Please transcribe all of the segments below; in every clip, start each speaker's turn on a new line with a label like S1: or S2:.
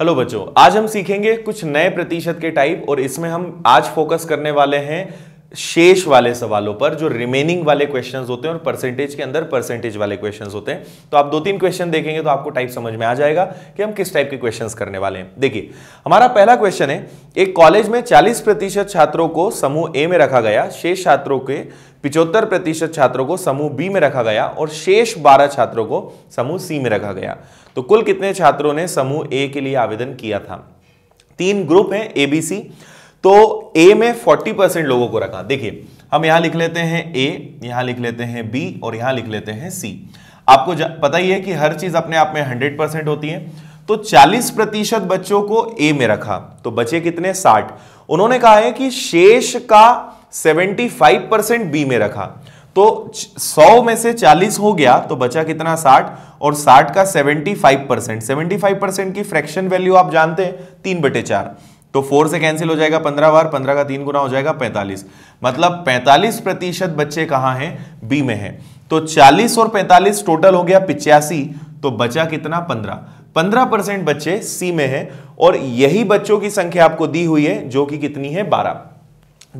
S1: Hello बच्चों आज हम सीखेंगे कुछ नए प्रतिशत के टाइप और इसमें हम आज फोकस करने वाले हैं शेष वाले सवालों पर जो रिमेनिंग वाले क्वेश्चंस होते हैं और परसेंटेज के अंदर परसेंटेज वाले क्वेश्चंस होते हैं तो आप दो तीन क्वेश्चन देखेंगे तो आपको टाइप समझ में आ जाएगा कि हम किस टाइप के क्वेश्चंस करने वाले हैं देखिए हमारा पहला क्वेश्चन है एक कॉलेज में 40 प्रतिशत छात्रों को समूह ए में रखा गया शेष छात्रों के पिचहत्तर प्रतिशत छात्रों को समूह बी में रखा गया और शेष बारह छात्रों को समूह सी में रखा गया तो कुल कितने छात्रों ने समूह ए के लिए आवेदन किया था तीन ग्रुप है ए बी सी तो ए में 40 परसेंट लोगों को रखा देखिए हम यहां लिख लेते हैं ए यहां लिख लेते हैं बी और यहां लिख लेते हैं सी आपको पता ही है कि हर चीज अपने आप में हंड्रेड परसेंट होती है तो 40 प्रतिशत बच्चों को ए में रखा तो बचे कितने 60 उन्होंने कहा है कि शेष का 75 परसेंट बी में रखा तो 100 में से 40 हो गया तो बचा कितना 60 और 60 का 75 परसेंट सेवेंटी परसेंट की फ्रैक्शन वैल्यू आप जानते हैं तीन बटे चार तो फोर से कैंसिल हो जाएगा पंद्रह बार पंद्रह का तीन गुना हो जाएगा पैंतालीस मतलब पैंतालीस प्रतिशत बच्चे कहां हैं बी में हैं तो चालीस और पैंतालीस टोटल हो गया पिचासी तो बचा कितना पंद्रह पंद्रह परसेंट बच्चे सी में हैं और यही बच्चों की संख्या आपको दी हुई है जो कि कितनी है बारह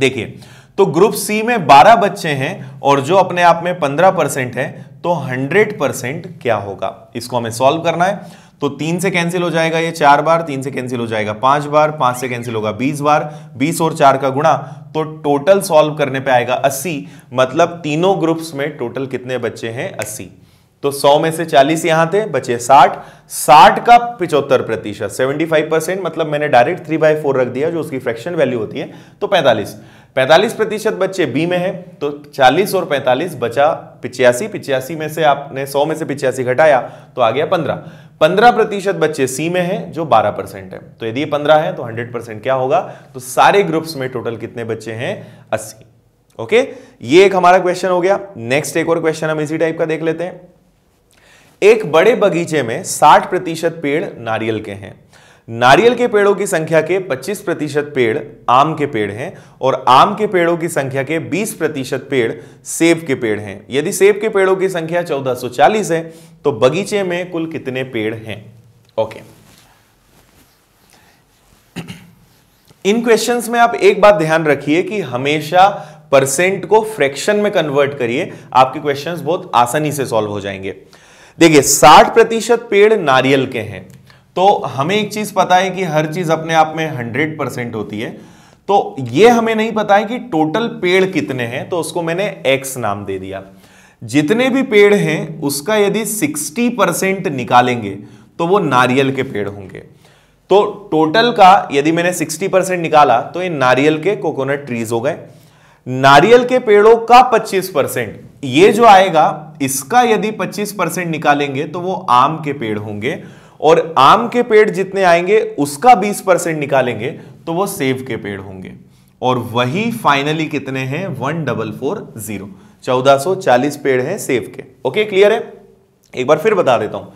S1: देखिए तो ग्रुप सी में 12 बच्चे हैं और जो अपने आप में 15 परसेंट है तो 100 परसेंट क्या होगा इसको हमें सॉल्व करना है तो तीन से कैंसिल हो जाएगा ये चार बार तीन से कैंसिल हो जाएगा पांच बार पांच से कैंसिल होगा बीस बार बीस और चार का गुणा तो टोटल सॉल्व करने पे आएगा अस्सी मतलब तीनों ग्रुप्स में टोटल कितने बच्चे हैं अस्सी तो सौ में से चालीस यहां थे बचे साठ साठ का पिचहत्तर प्रतिशत सेवेंटी फाइव परसेंट मतलब मैंने डायरेक्ट थ्री बाय फोर रख दिया जो उसकी फ्रैक्शन वैल्यू होती है तो पैंतालीस 45 प्रतिशत बच्चे बी में हैं तो 40 और 45 बचा पिचासी पिचासी में से आपने 100 में से पिचासी घटाया तो आ गया 15 15 प्रतिशत बच्चे सी में हैं जो 12 परसेंट है तो यदि ये 15 है तो 100 परसेंट क्या होगा तो सारे ग्रुप्स में टोटल कितने बच्चे हैं 80 ओके ये एक हमारा क्वेश्चन हो गया नेक्स्ट एक और क्वेश्चन हम इसी टाइप का देख लेते हैं एक बड़े बगीचे में साठ प्रतिशत पेड़ नारियल के हैं नारियल के पेड़ों की संख्या के 25 प्रतिशत पेड़ आम के पेड़ हैं और आम के पेड़ों की संख्या के 20 प्रतिशत पेड़ सेब के पेड़ हैं यदि सेब के पेड़ों की संख्या 1440 है तो बगीचे में कुल कितने पेड़ हैं ओके इन क्वेश्चंस में आप एक बात ध्यान रखिए कि हमेशा परसेंट को फ्रैक्शन में कन्वर्ट करिए आपके क्वेश्चन बहुत आसानी से सॉल्व हो जाएंगे देखिए 60 प्रतिशत पेड़ नारियल के हैं तो हमें एक चीज पता है कि हर चीज अपने आप में हंड्रेड परसेंट होती है तो ये हमें नहीं पता है कि टोटल पेड़ कितने हैं तो उसको मैंने एक्स नाम दे दिया जितने भी पेड़ हैं उसका यदि सिक्सटी परसेंट निकालेंगे तो वो नारियल के पेड़ होंगे तो टोटल का यदि मैंने 60 परसेंट निकाला तो ये नारियल के कोकोनट ट्रीज हो गए नारियल के पेड़ों का 25 परसेंट ये जो आएगा इसका यदि 25 परसेंट निकालेंगे तो वो आम के पेड़ होंगे और आम के पेड़ जितने आएंगे उसका 20 परसेंट निकालेंगे तो वो सेब के पेड़ होंगे और वही फाइनली कितने हैं वन डबल फोर जीरो चौदह सो चालीस पेड़ हैं सेब के ओके क्लियर है एक बार फिर बता देता हूं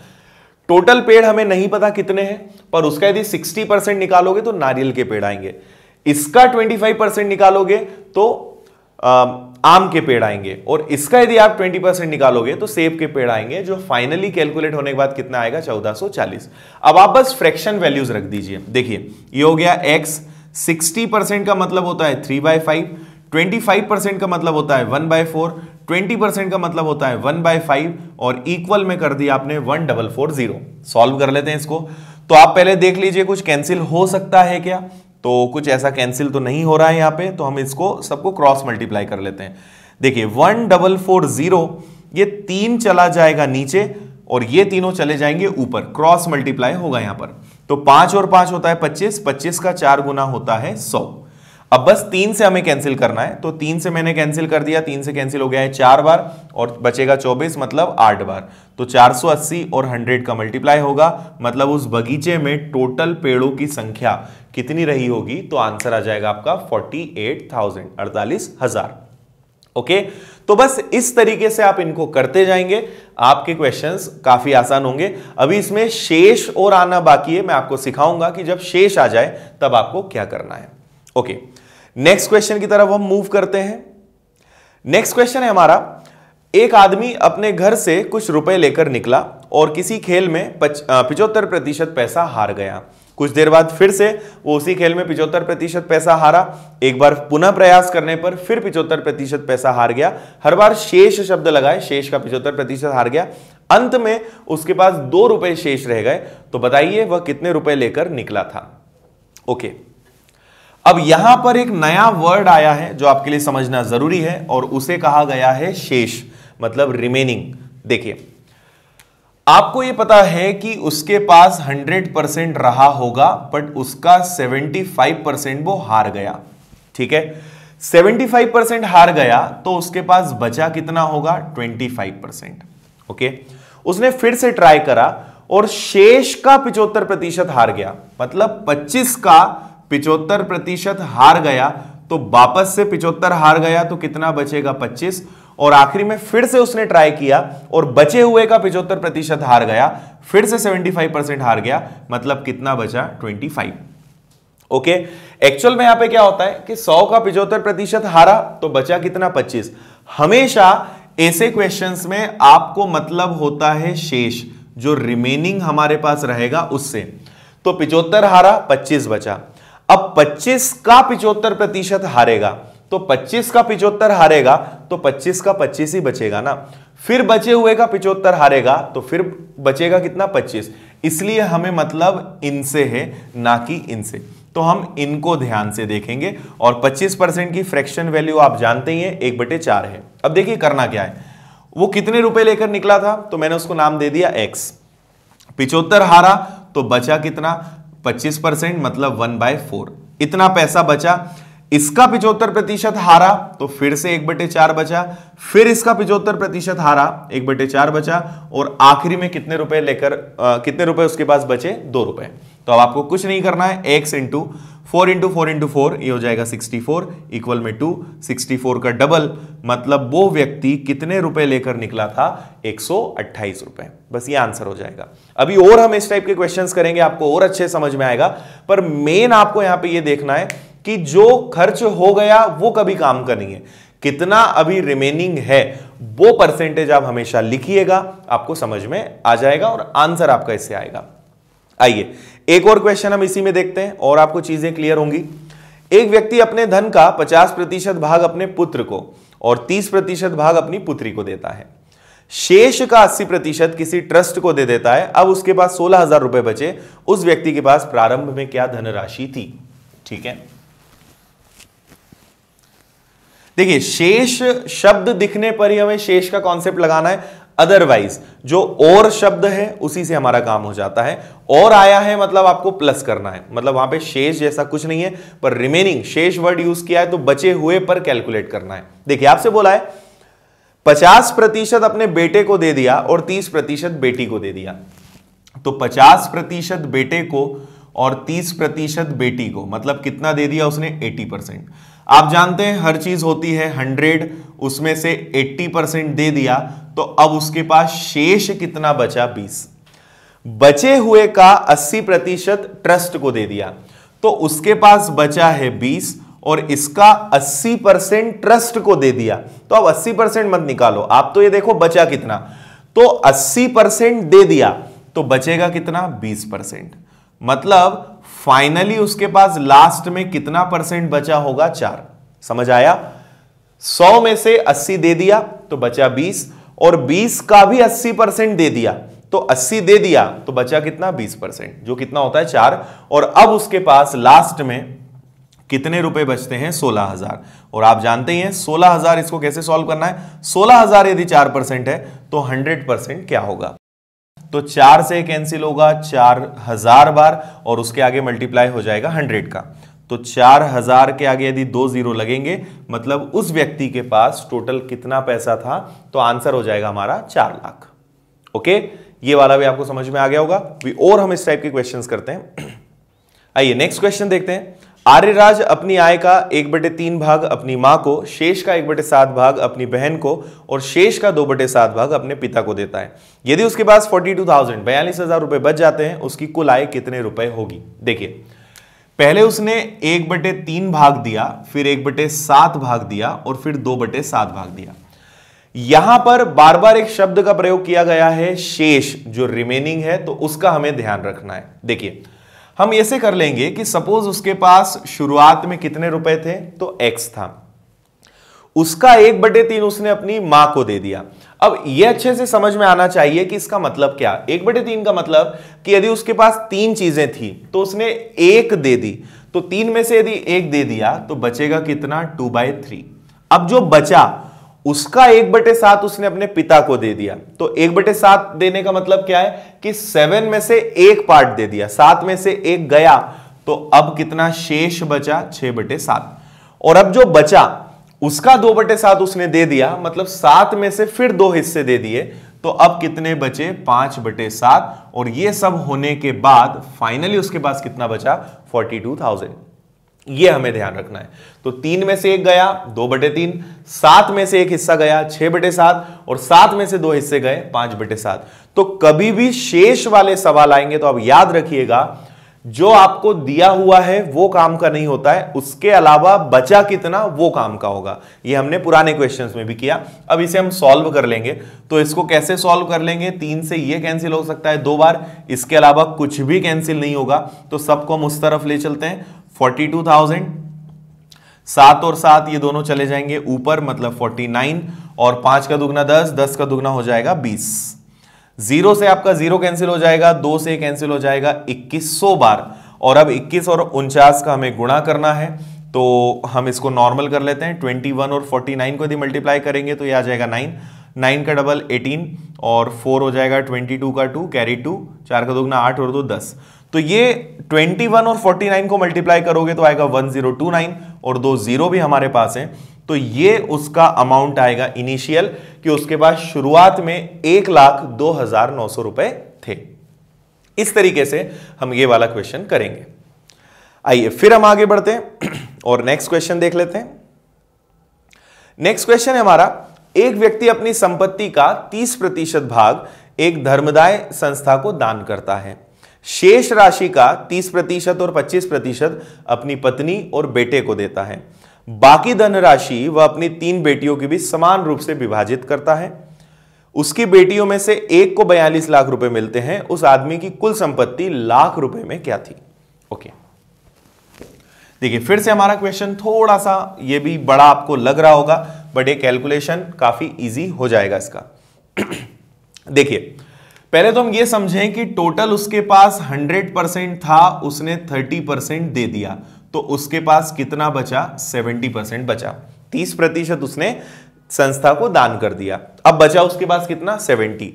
S1: टोटल पेड़ हमें नहीं पता कितने हैं पर उसका यदि सिक्सटी परसेंट निकालोगे तो नारियल के पेड़ आएंगे इसका ट्वेंटी फाइव परसेंट निकालोगे तो आम के पेड़ आएंगे और इसका यदि आप 20 परसेंट निकालोगे तो सेब के पेड़ आएंगे जो फाइनली कैलकुलेट होने के बाद कितना आएगा 1440 अब आप बस फ्रैक्शन वैल्यूज रख दीजिए देखिए ये हो गया x 60 परसेंट का मतलब होता है 3 बाय फाइव ट्वेंटी परसेंट का मतलब होता है 1 बाय फोर ट्वेंटी परसेंट का मतलब होता है वन बाय फाइव और इक्वल में कर दिया आपने वन सॉल्व कर लेते हैं इसको तो आप पहले देख लीजिए कुछ कैंसिल हो सकता है क्या तो कुछ ऐसा कैंसिल तो नहीं हो रहा है यहाँ पे तो हम इसको सबको क्रॉस मल्टीप्लाई कर लेते हैं देखिए वन डबल फोर जीरो ये तीन चला जाएगा नीचे और ये तीनों चले जाएंगे ऊपर क्रॉस मल्टीप्लाई होगा यहाँ पर तो पाँच और पाँच होता है पच्चीस पच्चीस का चार गुना होता है सौ अब बस तीन से हमें कैंसिल करना है तो तीन से मैंने कैंसिल कर दिया तीन से कैंसिल हो गया है चार बार और बचेगा चौबीस मतलब आठ बार तो 480 और 100 का मल्टीप्लाई होगा मतलब उस बगीचे में टोटल पेड़ों की संख्या कितनी रही होगी तो आंसर आ जाएगा आपका 48,000 अड़तालीस ओके तो बस इस तरीके से आप इनको करते जाएंगे आपके क्वेश्चंस काफी आसान होंगे अभी इसमें शेष और आना बाकी है मैं आपको सिखाऊंगा कि जब शेष आ जाए तब आपको क्या करना है ओके okay. नेक्स्ट क्वेश्चन की तरफ हम मूव करते हैं नेक्स्ट क्वेश्चन है हमारा एक आदमी अपने घर से कुछ रुपए लेकर निकला और किसी खेल में पिचहत्तर प्रतिशत पैसा हार गया कुछ देर बाद फिर से वो उसी खेल में पिचहत्तर प्रतिशत पैसा हारा एक बार पुनः प्रयास करने पर फिर पिचहत्तर प्रतिशत पैसा हार गया हर बार शेष शब्द लगाए शेष का पिचहत्तर प्रतिशत हार गया अंत में उसके पास दो रुपए शेष रह गए तो बताइए वह कितने रुपए लेकर निकला था ओके okay. अब यहां पर एक नया वर्ड आया है जो आपके लिए समझना जरूरी है और उसे कहा गया है शेष मतलब रिमेनिंग देखिए आपको यह पता है कि उसके पास 100 परसेंट रहा होगा बट उसका 75 परसेंट वो हार गया ठीक है 75 परसेंट हार गया तो उसके पास बचा कितना होगा 25 परसेंट ओके उसने फिर से ट्राई करा और शेष का पिचोत्तर प्रतिशत हार गया मतलब 25 का पिचोत्तर प्रतिशत हार गया तो वापस से पिचोत्तर हार गया तो कितना बचेगा पच्चीस और आखिरी में फिर से उसने ट्राई किया और बचे हुए का पिचोत्तर प्रतिशत हार गया फिर से 75 परसेंट हार गया मतलब कितना बचा 25 ओके एक्चुअल में यहां पे क्या होता है कि 100 का पिचोत्तर प्रतिशत हारा तो बचा कितना 25 हमेशा ऐसे क्वेश्चंस में आपको मतलब होता है शेष जो रिमेनिंग हमारे पास रहेगा उससे तो पिचोत्तर हारा पच्चीस बचा अब 25 का पिचोत्तर प्रतिशत हारेगा तो 25 का पिचोत्तर हारेगा तो 25 का 25 ही बचेगा ना फिर बचे हुए का पिचोत्तर हारेगा तो फिर बचेगा कितना 25 इसलिए हमें मतलब इनसे है ना कि इनसे तो हम इनको ध्यान से देखेंगे और 25 परसेंट की फ्रैक्शन वैल्यू आप जानते ही हैं एक बटे चार है अब देखिए करना क्या है वो कितने रुपए लेकर निकला था तो मैंने उसको नाम दे दिया एक्स पिचोत्तर हारा तो बचा कितना 25 परसेंट मतलब वन बाय फोर इतना पैसा बचा इसका पिचोत्तर प्रतिशत हारा तो फिर से एक बटे चार बचा फिर इसका पिचोत्तर प्रतिशत हारा एक बटे चार बचा और आखिरी में कितने रुपए लेकर कितने रुपए उसके पास बचे दो रुपए तो अब आपको कुछ नहीं करना है X into four into four into four ये हो जाएगा सिक्सटी फोर इक्वल में टू सिक्सटी फोर का डबल मतलब वो व्यक्ति कितने रुपए लेकर निकला था एक सौ अट्ठाईस रुपए बस ये आंसर हो जाएगा अभी और हम इस टाइप के क्वेश्चंस करेंगे आपको और अच्छे समझ में आएगा पर मेन आपको यहां पे ये देखना है कि जो खर्च हो गया वो कभी काम का नहीं है कितना अभी रिमेनिंग है वो परसेंटेज आप हमेशा लिखिएगा आपको समझ में आ जाएगा और आंसर आपका इससे आएगा आइए एक और क्वेश्चन हम इसी में देखते हैं और आपको चीजें क्लियर होंगी एक व्यक्ति अपने धन का 50 प्रतिशत भाग अपने पुत्र को और 30 प्रतिशत भाग अपनी पुत्री को देता है शेष का 80 प्रतिशत किसी ट्रस्ट को दे देता है अब उसके पास सोलह हजार रुपए बचे उस व्यक्ति के पास प्रारंभ में क्या धनराशि थी ठीक है देखिए शेष शब्द दिखने पर ही हमें शेष का कॉन्सेप्ट लगाना है अदरवाइज जो और शब्द है उसी से हमारा काम हो जाता है और आया है मतलब आपको प्लस करना है मतलब वहां पे शेष जैसा कुछ नहीं है पर रिमेनिंग शेष वर्ड यूज किया है तो बचे हुए पर कैलकुलेट करना है देखिए आपसे बोला है पचास प्रतिशत अपने बेटे को दे दिया और तीस प्रतिशत बेटी को दे दिया तो पचास प्रतिशत बेटे को और तीस प्रतिशत बेटी को मतलब कितना दे दिया उसने एटी परसेंट आप जानते हैं हर चीज होती है हंड्रेड उसमें से एट्टी परसेंट दे दिया तो अब उसके पास शेष कितना बचा बीस बचे हुए का अस्सी प्रतिशत ट्रस्ट को दे दिया तो उसके पास बचा है बीस और इसका 80 परसेंट ट्रस्ट को दे दिया तो अब 80 परसेंट मत निकालो आप तो ये देखो बचा कितना तो 80 परसेंट दे दिया तो बचेगा कितना 20 परसेंट मतलब फाइनली उसके पास लास्ट में कितना परसेंट बचा होगा चार समझ आया सौ में से अस्सी दे दिया तो बचा बीस और बीस का भी अस्सी परसेंट दे दिया तो अस्सी दे दिया तो बचा कितना बीस परसेंट जो कितना होता है चार और अब उसके पास लास्ट में कितने रुपए बचते हैं सोलह हजार और आप जानते ही हैं सोलह हजार इसको कैसे सॉल्व करना है सोलह हजार यदि चार परसेंट है तो हंड्रेड परसेंट क्या होगा तो चार से कैंसिल होगा चार हजार बार और उसके आगे मल्टीप्लाई हो जाएगा हंड्रेड का तो चार हजार के आगे यदि दो जीरो लगेंगे मतलब उस व्यक्ति के पास टोटल कितना पैसा था तो आंसर हो जाएगा हमारा चार लाख ओके ये वाला भी आपको समझ में आ गया होगा भी और हम इस टाइप के क्वेश्चंस करते हैं आइए नेक्स्ट क्वेश्चन देखते हैं आर्यराज अपनी आय का एक बटे तीन भाग अपनी माँ को शेष का एक बटे सात भाग अपनी बहन को और शेष का दो बटे सात भाग अपने पिता को देता है यदि उसके पास फोर्टी टू थाउजेंड बयालीस हजार रुपए बच जाते हैं उसकी कुल आय कितने रुपए होगी देखिए पहले उसने एक बटे तीन भाग दिया फिर एक बटे सात भाग दिया और फिर दो बटे सात भाग दिया यहां पर बार बार एक शब्द का प्रयोग किया गया है शेष जो रिमेनिंग है तो उसका हमें ध्यान रखना है देखिए हम ऐसे कर लेंगे कि सपोज उसके पास शुरुआत में कितने रुपए थे तो एक्स था उसका एक बटे तीन उसने अपनी मां को दे दिया अब यह अच्छे से समझ में आना चाहिए कि इसका मतलब क्या एक बटे तीन का मतलब कि यदि उसके पास तीन चीजें थी तो उसने एक दे दी तो तीन में से यदि एक दे दिया तो बचेगा कितना टू बाई थ्री अब जो बचा उसका एक बटे सात उसने अपने पिता को दे दिया तो एक बटे सात देने का मतलब क्या है कि सेवन में से एक पार्ट दे दिया सात में से एक गया तो अब कितना शेष बचा छह बटे सात और अब जो बचा उसका दो बटे सात उसने दे दिया मतलब सात में से फिर दो हिस्से दे दिए तो अब कितने बचे पांच बटे सात और ये सब होने के बाद फाइनली उसके पास कितना बचा फोर्टी टू थाउजेंड ये हमें ध्यान रखना है तो तीन में से एक गया दो बटे तीन सात में से एक हिस्सा गया छह बटे सात और सात में से दो हिस्से गए पांच बटे सात तो कभी भी शेष वाले सवाल आएंगे तो आप याद रखिएगा जो आपको दिया हुआ है वो काम का नहीं होता है उसके अलावा बचा कितना वो काम का होगा ये हमने पुराने क्वेश्चंस में भी किया अब इसे हम सॉल्व कर लेंगे तो इसको कैसे सॉल्व कर लेंगे तीन से ये कैंसिल हो सकता है दो बार इसके अलावा कुछ भी कैंसिल नहीं होगा तो सबको हम उस तरफ ले चलते हैं फोर्टी टू थाउजेंड सात और सात ये दोनों चले जाएंगे ऊपर मतलब फोर्टी नाइन और पांच का दुगना दस दस का दुगना हो जाएगा बीस जीरो से आपका जीरो कैंसिल हो जाएगा दो से कैंसिल हो जाएगा इक्कीस सौ बार और अब इक्कीस और उनचास का हमें गुणा करना है तो हम इसको नॉर्मल कर लेते हैं ट्वेंटी वन और फोर्टी नाइन को यदि मल्टीप्लाई करेंगे तो ये आ जाएगा नाइन नाइन का डबल एटीन और फोर हो जाएगा ट्वेंटी टू का टू कैरी टू चार का दोगुना आठ और दो दस तो ये 21 और 49 को मल्टीप्लाई करोगे तो आएगा 1029 और दो जीरो भी हमारे पास है तो ये उसका अमाउंट आएगा इनिशियल कि उसके बाद शुरुआत में एक लाख दो हजार नौ सौ रुपए थे इस तरीके से हम ये वाला क्वेश्चन करेंगे आइए फिर हम आगे बढ़ते हैं और नेक्स्ट क्वेश्चन देख लेते हैं नेक्स्ट क्वेश्चन है हमारा एक व्यक्ति अपनी संपत्ति का 30 प्रतिशत भाग एक धर्मदाय संस्था को दान करता है शेष राशि का 30 प्रतिशत और 25 प्रतिशत अपनी पत्नी और बेटे को देता है बाकी धन राशि वह अपनी तीन बेटियों की भी समान रूप से विभाजित करता है उसकी बेटियों में से एक को बयालीस लाख रुपए मिलते हैं उस आदमी की कुल संपत्ति लाख रुपए में क्या थी ओके देखिए फिर से हमारा क्वेश्चन थोड़ा सा यह भी बड़ा आपको लग रहा होगा बट ये कैलकुलेशन काफी इजी हो जाएगा इसका देखिए पहले तो हम ये समझें कि टोटल उसके पास 100 परसेंट था उसने 30 परसेंट दे दिया तो उसके पास कितना बचा 70 परसेंट बचा 30 प्रतिशत उसने संस्था को दान कर दिया अब बचा उसके पास कितना 70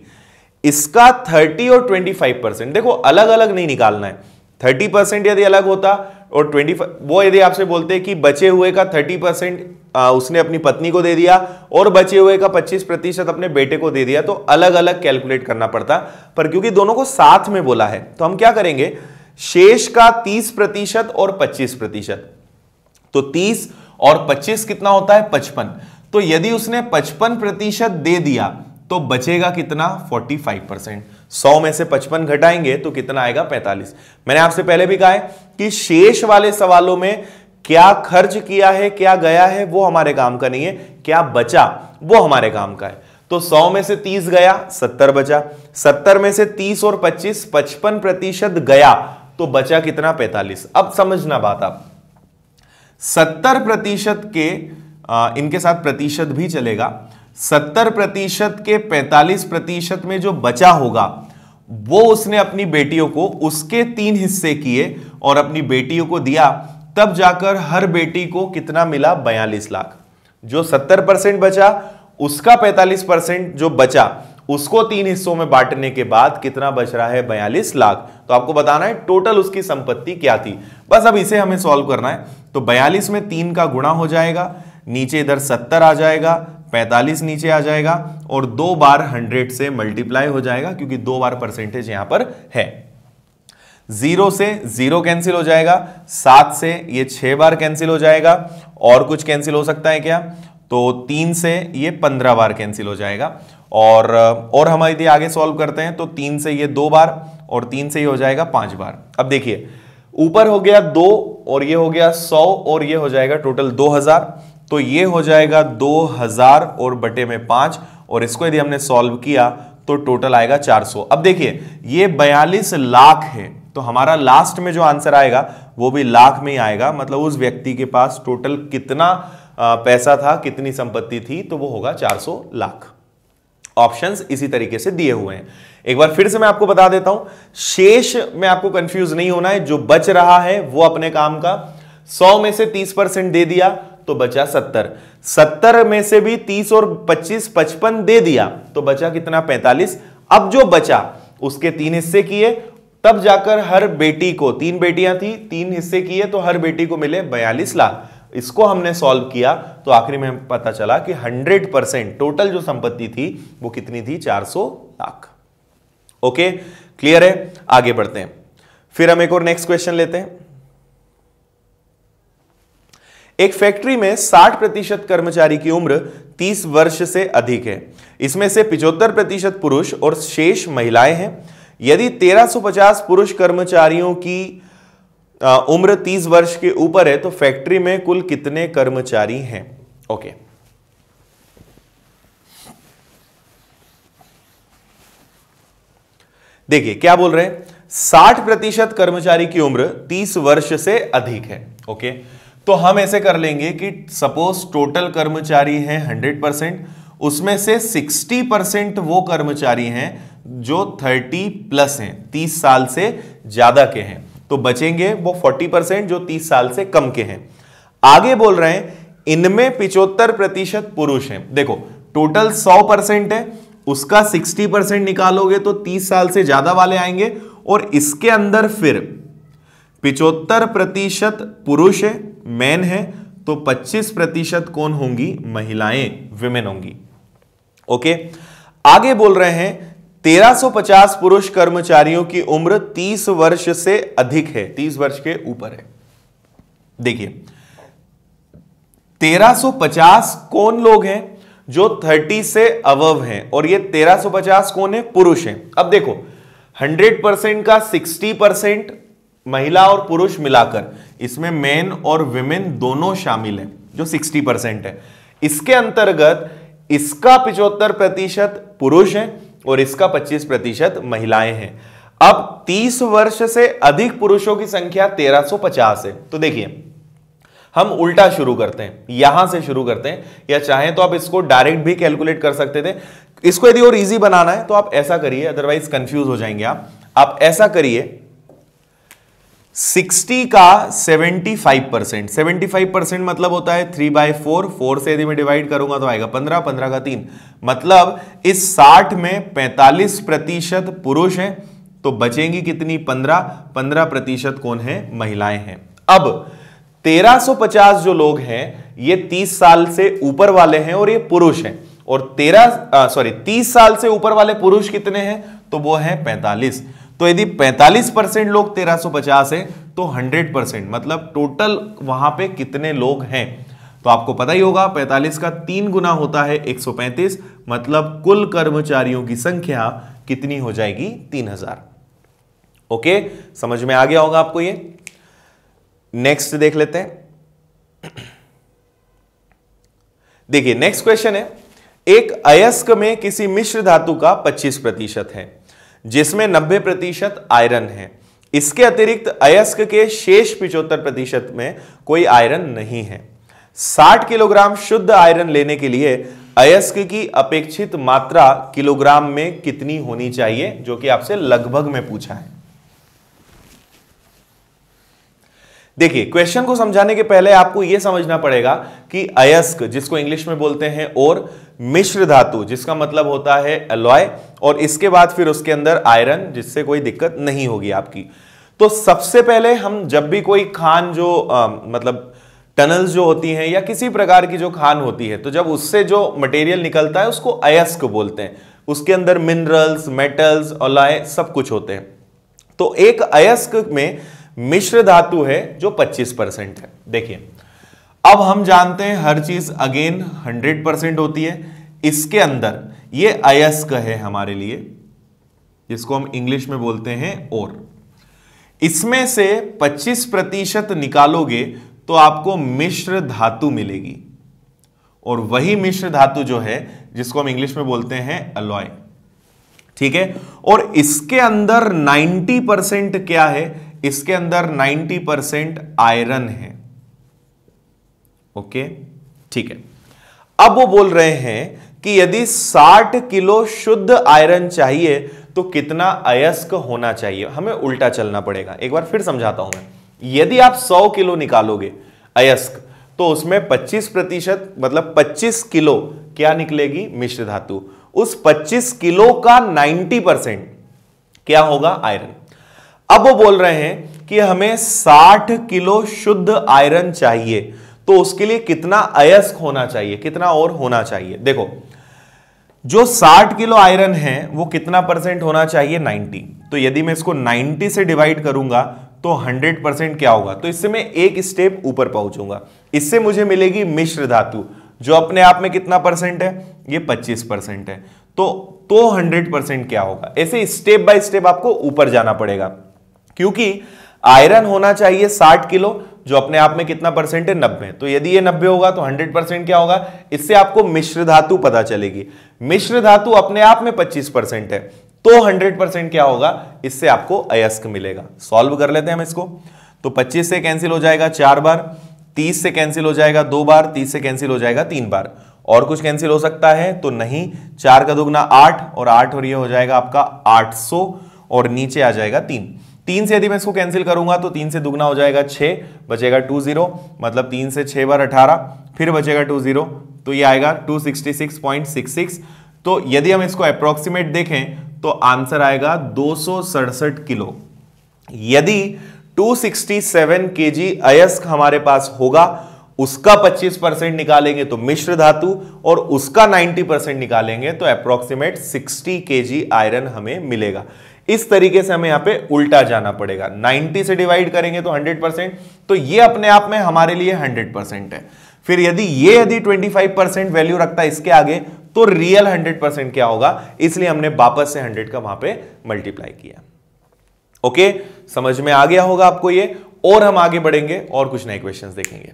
S1: इसका 30 और 25 परसेंट देखो अलग अलग नहीं निकालना है 30 परसेंट यदि अलग होता और 25 वो यदि आपसे बोलते हैं कि बचे हुए का थर्टी परसेंट उसने अपनी पत्नी को दे दिया और बचे हुए का पच्चीस प्रतिशत अपने बेटे को दे दिया तो अलग अलग कैलकुलेट करना पड़ता पर क्योंकि दोनों को साथ में बोला है तो हम क्या करेंगे शेष का तीस प्रतिशत और पच्चीस प्रतिशत तो तीस और पच्चीस कितना होता है पचपन तो यदि उसने पचपन प्रतिशत दे दिया तो बचेगा कितना 45 परसेंट सौ में से 55 घटाएंगे तो कितना आएगा 45 मैंने आपसे पहले भी कहा है कि शेष वाले सवालों में क्या खर्च किया है क्या गया है वो हमारे काम का नहीं है क्या बचा वो हमारे काम का है तो 100 में से 30 गया 70 बचा 70 में से 30 और 25 55 प्रतिशत गया तो बचा कितना 45 अब समझना बात आप 70 प्रतिशत के आ, इनके साथ प्रतिशत भी चलेगा सत्तर प्रतिशत के पैंतालीस प्रतिशत में जो बचा होगा वो उसने अपनी बेटियों को उसके तीन हिस्से किए और अपनी बेटियों को दिया तब जाकर हर बेटी को कितना मिला बयालीस लाख जो सत्तर परसेंट बचा उसका पैंतालीस परसेंट जो बचा उसको तीन हिस्सों में बांटने के बाद कितना बच रहा है बयालीस लाख तो आपको बताना है टोटल उसकी संपत्ति क्या थी बस अब इसे हमें सॉल्व करना है तो बयालीस में तीन का गुणा हो जाएगा नीचे इधर सत्तर आ जाएगा 45 नीचे आ जाएगा और दो बार 100 से मल्टीप्लाई हो जाएगा क्योंकि दो बार परसेंटेज यहां पर है जीरो से जीरो कैंसिल हो जाएगा सात से ये छह बार कैंसिल हो जाएगा और कुछ कैंसिल हो सकता है क्या तो तीन से ये पंद्रह बार कैंसिल हो जाएगा और और हम यदि आगे सॉल्व करते हैं तो तीन से ये दो बार और तीन से ये हो जाएगा पांच बार अब देखिए ऊपर हो गया दो और ये हो गया सौ और ये हो जाएगा टोटल दो हजार तो ये हो जाएगा 2000 और बटे में पांच और इसको यदि हमने सॉल्व किया तो टोटल आएगा 400 अब देखिए ये 42 लाख है तो हमारा लास्ट में जो आंसर आएगा वो भी लाख में ही आएगा मतलब उस व्यक्ति के पास टोटल कितना पैसा था कितनी संपत्ति थी तो वो होगा 400 लाख ऑप्शंस इसी तरीके से दिए हुए हैं एक बार फिर से मैं आपको बता देता हूं शेष में आपको कंफ्यूज नहीं होना है जो बच रहा है वो अपने काम का 100 में से 30 परसेंट दे दिया तो बचा सत्तर सत्तर में से भी तीस और पच्चीस पचपन दे दिया तो बचा कितना पैंतालीस अब जो बचा उसके तीन हिस्से किए तब जाकर हर बेटी को तीन बेटियां थी तीन हिस्से किए तो हर बेटी को मिले बयालीस लाख इसको हमने सॉल्व किया तो आखिरी में पता चला कि 100 परसेंट टोटल जो संपत्ति थी वो कितनी थी 400 लाख ओके क्लियर है आगे बढ़ते हैं फिर हम एक और नेक्स्ट क्वेश्चन लेते हैं एक फैक्ट्री में 60 प्रतिशत कर्मचारी की उम्र 30 वर्ष से अधिक है इसमें से पिचहत्तर प्रतिशत पुरुष और शेष महिलाएं हैं यदि 1350 पुरुष कर्मचारियों की उम्र 30 वर्ष के ऊपर है तो फैक्ट्री में कुल कितने कर्मचारी हैं ओके देखिए क्या बोल रहे हैं 60 प्रतिशत कर्मचारी की उम्र 30 वर्ष से अधिक है ओके okay? तो हम ऐसे कर लेंगे कि सपोज टोटल कर्मचारी हैं हंड्रेड परसेंट उसमें से सिक्सटी परसेंट वो कर्मचारी हैं जो थर्टी प्लस हैं तीस साल से ज्यादा के हैं तो बचेंगे वो फोर्टी परसेंट जो तीस साल से कम के हैं आगे बोल रहे हैं इनमें पिचोत्तर प्रतिशत पुरुष हैं देखो टोटल सौ परसेंट है उसका सिक्सटी परसेंट निकालोगे तो तीस साल से ज्यादा वाले आएंगे और इसके अंदर फिर पिचोत्तर प्रतिशत पुरुष है मैन है तो 25 प्रतिशत कौन होंगी महिलाएं विमेन होंगी ओके आगे बोल रहे हैं 1350 पुरुष कर्मचारियों की उम्र 30 वर्ष से अधिक है 30 वर्ष के ऊपर है देखिए 1350 कौन लोग हैं जो 30 से अवव हैं और ये 1350 कौन है पुरुष हैं अब देखो 100 परसेंट का 60 परसेंट महिला और पुरुष मिलाकर इसमें मेन और विमेन दोनों शामिल हैं जो 60 परसेंट है इसके अंतर्गत इसका पिचहत्तर प्रतिशत पुरुष है और इसका 25 प्रतिशत महिलाएं हैं अब 30 वर्ष से अधिक पुरुषों की संख्या 1350 है तो देखिए हम उल्टा शुरू करते हैं यहां से शुरू करते हैं या चाहें तो आप इसको डायरेक्ट भी कैलकुलेट कर सकते थे इसको यदि और इजी बनाना है तो आप ऐसा करिए अदरवाइज कंफ्यूज हो जाएंगे आप आप ऐसा करिए 60 का 75 परसेंट सेवेंटी परसेंट मतलब होता है थ्री बाय फोर फोर से यदि मैं डिवाइड करूंगा तो आएगा पंद्रह पंद्रह का तीन मतलब इस 60 में 45 प्रतिशत पुरुष हैं तो बचेंगी कितनी पंद्रह पंद्रह प्रतिशत कौन है महिलाएं हैं अब 1350 जो लोग हैं ये 30 साल से ऊपर वाले हैं और ये पुरुष हैं और 13 सॉरी 30 साल से ऊपर वाले पुरुष कितने हैं तो वो है 45 तो यदि 45 परसेंट लोग 1350 है तो 100 परसेंट मतलब टोटल वहां पे कितने लोग हैं तो आपको पता ही होगा 45 का तीन गुना होता है 135 मतलब कुल कर्मचारियों की संख्या कितनी हो जाएगी 3000 ओके समझ में आ गया होगा आपको ये नेक्स्ट देख लेते हैं देखिए नेक्स्ट क्वेश्चन है एक अयस्क में किसी मिश्र धातु का 25 प्रतिशत है जिसमें 90 प्रतिशत आयरन है इसके अतिरिक्त अयस्क के शेष पिचहत्तर प्रतिशत में कोई आयरन नहीं है 60 किलोग्राम शुद्ध आयरन लेने के लिए अयस्क की अपेक्षित मात्रा किलोग्राम में कितनी होनी चाहिए जो कि आपसे लगभग में पूछा है देखिए क्वेश्चन को समझाने के पहले आपको यह समझना पड़ेगा कि अयस्क जिसको इंग्लिश में बोलते हैं और मिश्र धातु जिसका मतलब होता है अलॉय और इसके बाद फिर उसके अंदर आयरन जिससे कोई दिक्कत नहीं होगी आपकी तो सबसे पहले हम जब भी कोई खान जो आ, मतलब टनल्स जो होती हैं या किसी प्रकार की जो खान होती है तो जब उससे जो मटेरियल निकलता है उसको अयस्क बोलते हैं उसके अंदर मिनरल्स मेटल्स अलॉय सब कुछ होते हैं तो एक अयस्क में मिश्र धातु है जो 25 परसेंट है देखिए अब हम जानते हैं हर चीज अगेन 100 परसेंट होती है इसके अंदर ये अयस्क है हमारे लिए जिसको हम इंग्लिश में बोलते हैं और इसमें से 25 प्रतिशत निकालोगे तो आपको मिश्र धातु मिलेगी और वही मिश्र धातु जो है जिसको हम इंग्लिश में बोलते हैं अलॉय ठीक है और इसके अंदर 90 परसेंट क्या है इसके अंदर 90 परसेंट आयरन है ओके ठीक है अब वो बोल रहे हैं कि यदि 60 किलो शुद्ध आयरन चाहिए तो कितना अयस्क होना चाहिए हमें उल्टा चलना पड़ेगा एक बार फिर समझाता हूं मैं यदि आप 100 किलो निकालोगे अयस्क तो उसमें 25 प्रतिशत मतलब 25 किलो क्या निकलेगी मिश्र धातु उस 25 किलो का 90 परसेंट क्या होगा आयरन अब वो बोल रहे हैं कि हमें 60 किलो शुद्ध आयरन चाहिए तो उसके लिए कितना अयस्क होना चाहिए कितना और होना चाहिए देखो जो 60 किलो आयरन है वो कितना परसेंट होना चाहिए 90 तो यदि मैं इसको 90 से डिवाइड करूंगा तो 100 परसेंट क्या होगा तो इससे मैं एक स्टेप ऊपर पहुंचूंगा इससे मुझे मिलेगी मिश्र धातु जो अपने आप में कितना परसेंट है ये 25 परसेंट है तो तो 100 परसेंट क्या होगा ऐसे स्टेप बाय स्टेप आपको ऊपर जाना पड़ेगा क्योंकि आयरन होना चाहिए 60 किलो जो अपने आप में कितना परसेंट है नब्बे तो यदि ये नब्बे होगा तो 100 परसेंट क्या होगा इससे आपको मिश्र धातु पता चलेगी मिश्र धातु अपने आप में 25 परसेंट है तो 100 परसेंट क्या होगा इससे आपको अयस्क मिलेगा सॉल्व कर लेते हैं हम इसको तो 25 से कैंसिल हो जाएगा चार बार 30 से कैंसिल हो जाएगा दो बार 30 से कैंसिल हो जाएगा तीन बार और कुछ कैंसिल हो सकता है तो नहीं चार का दोगुना आठ और आठ और यह हो जाएगा आपका आठ और नीचे आ जाएगा तीन तीन से यदि मैं इसको कैंसिल करूंगा तो तीन से दुगना हो जाएगा छः बचेगा टू जीरो मतलब तीन से छह बार अठारह फिर बचेगा टू जीरो तो ये आएगा two sixty six point six six तो यदि हम इसको अप्रोक्सीमेट देखें तो आंसर आएगा दो सौ सड़सठ किलो यदि टू सिक्सटी सेवन के जी अयस्क हमारे पास होगा उसका 25 परसेंट निकालेंगे तो मिश्र धातु और उसका 90 परसेंट निकालेंगे तो अप्रोक्सीमेट 60 जी आयरन हमें मिलेगा इस तरीके से हमें यहां पे उल्टा जाना पड़ेगा 90 से डिवाइड करेंगे तो 100 परसेंट तो ये अपने आप में हमारे लिए 100 परसेंट है फिर यदि ये यदि 25 परसेंट वैल्यू रखता है इसके आगे तो रियल 100 परसेंट क्या होगा इसलिए हमने वापस से 100 का वहां पे मल्टीप्लाई किया ओके समझ में आ गया होगा आपको ये और हम आगे बढ़ेंगे और कुछ नए क्वेश्चन देखेंगे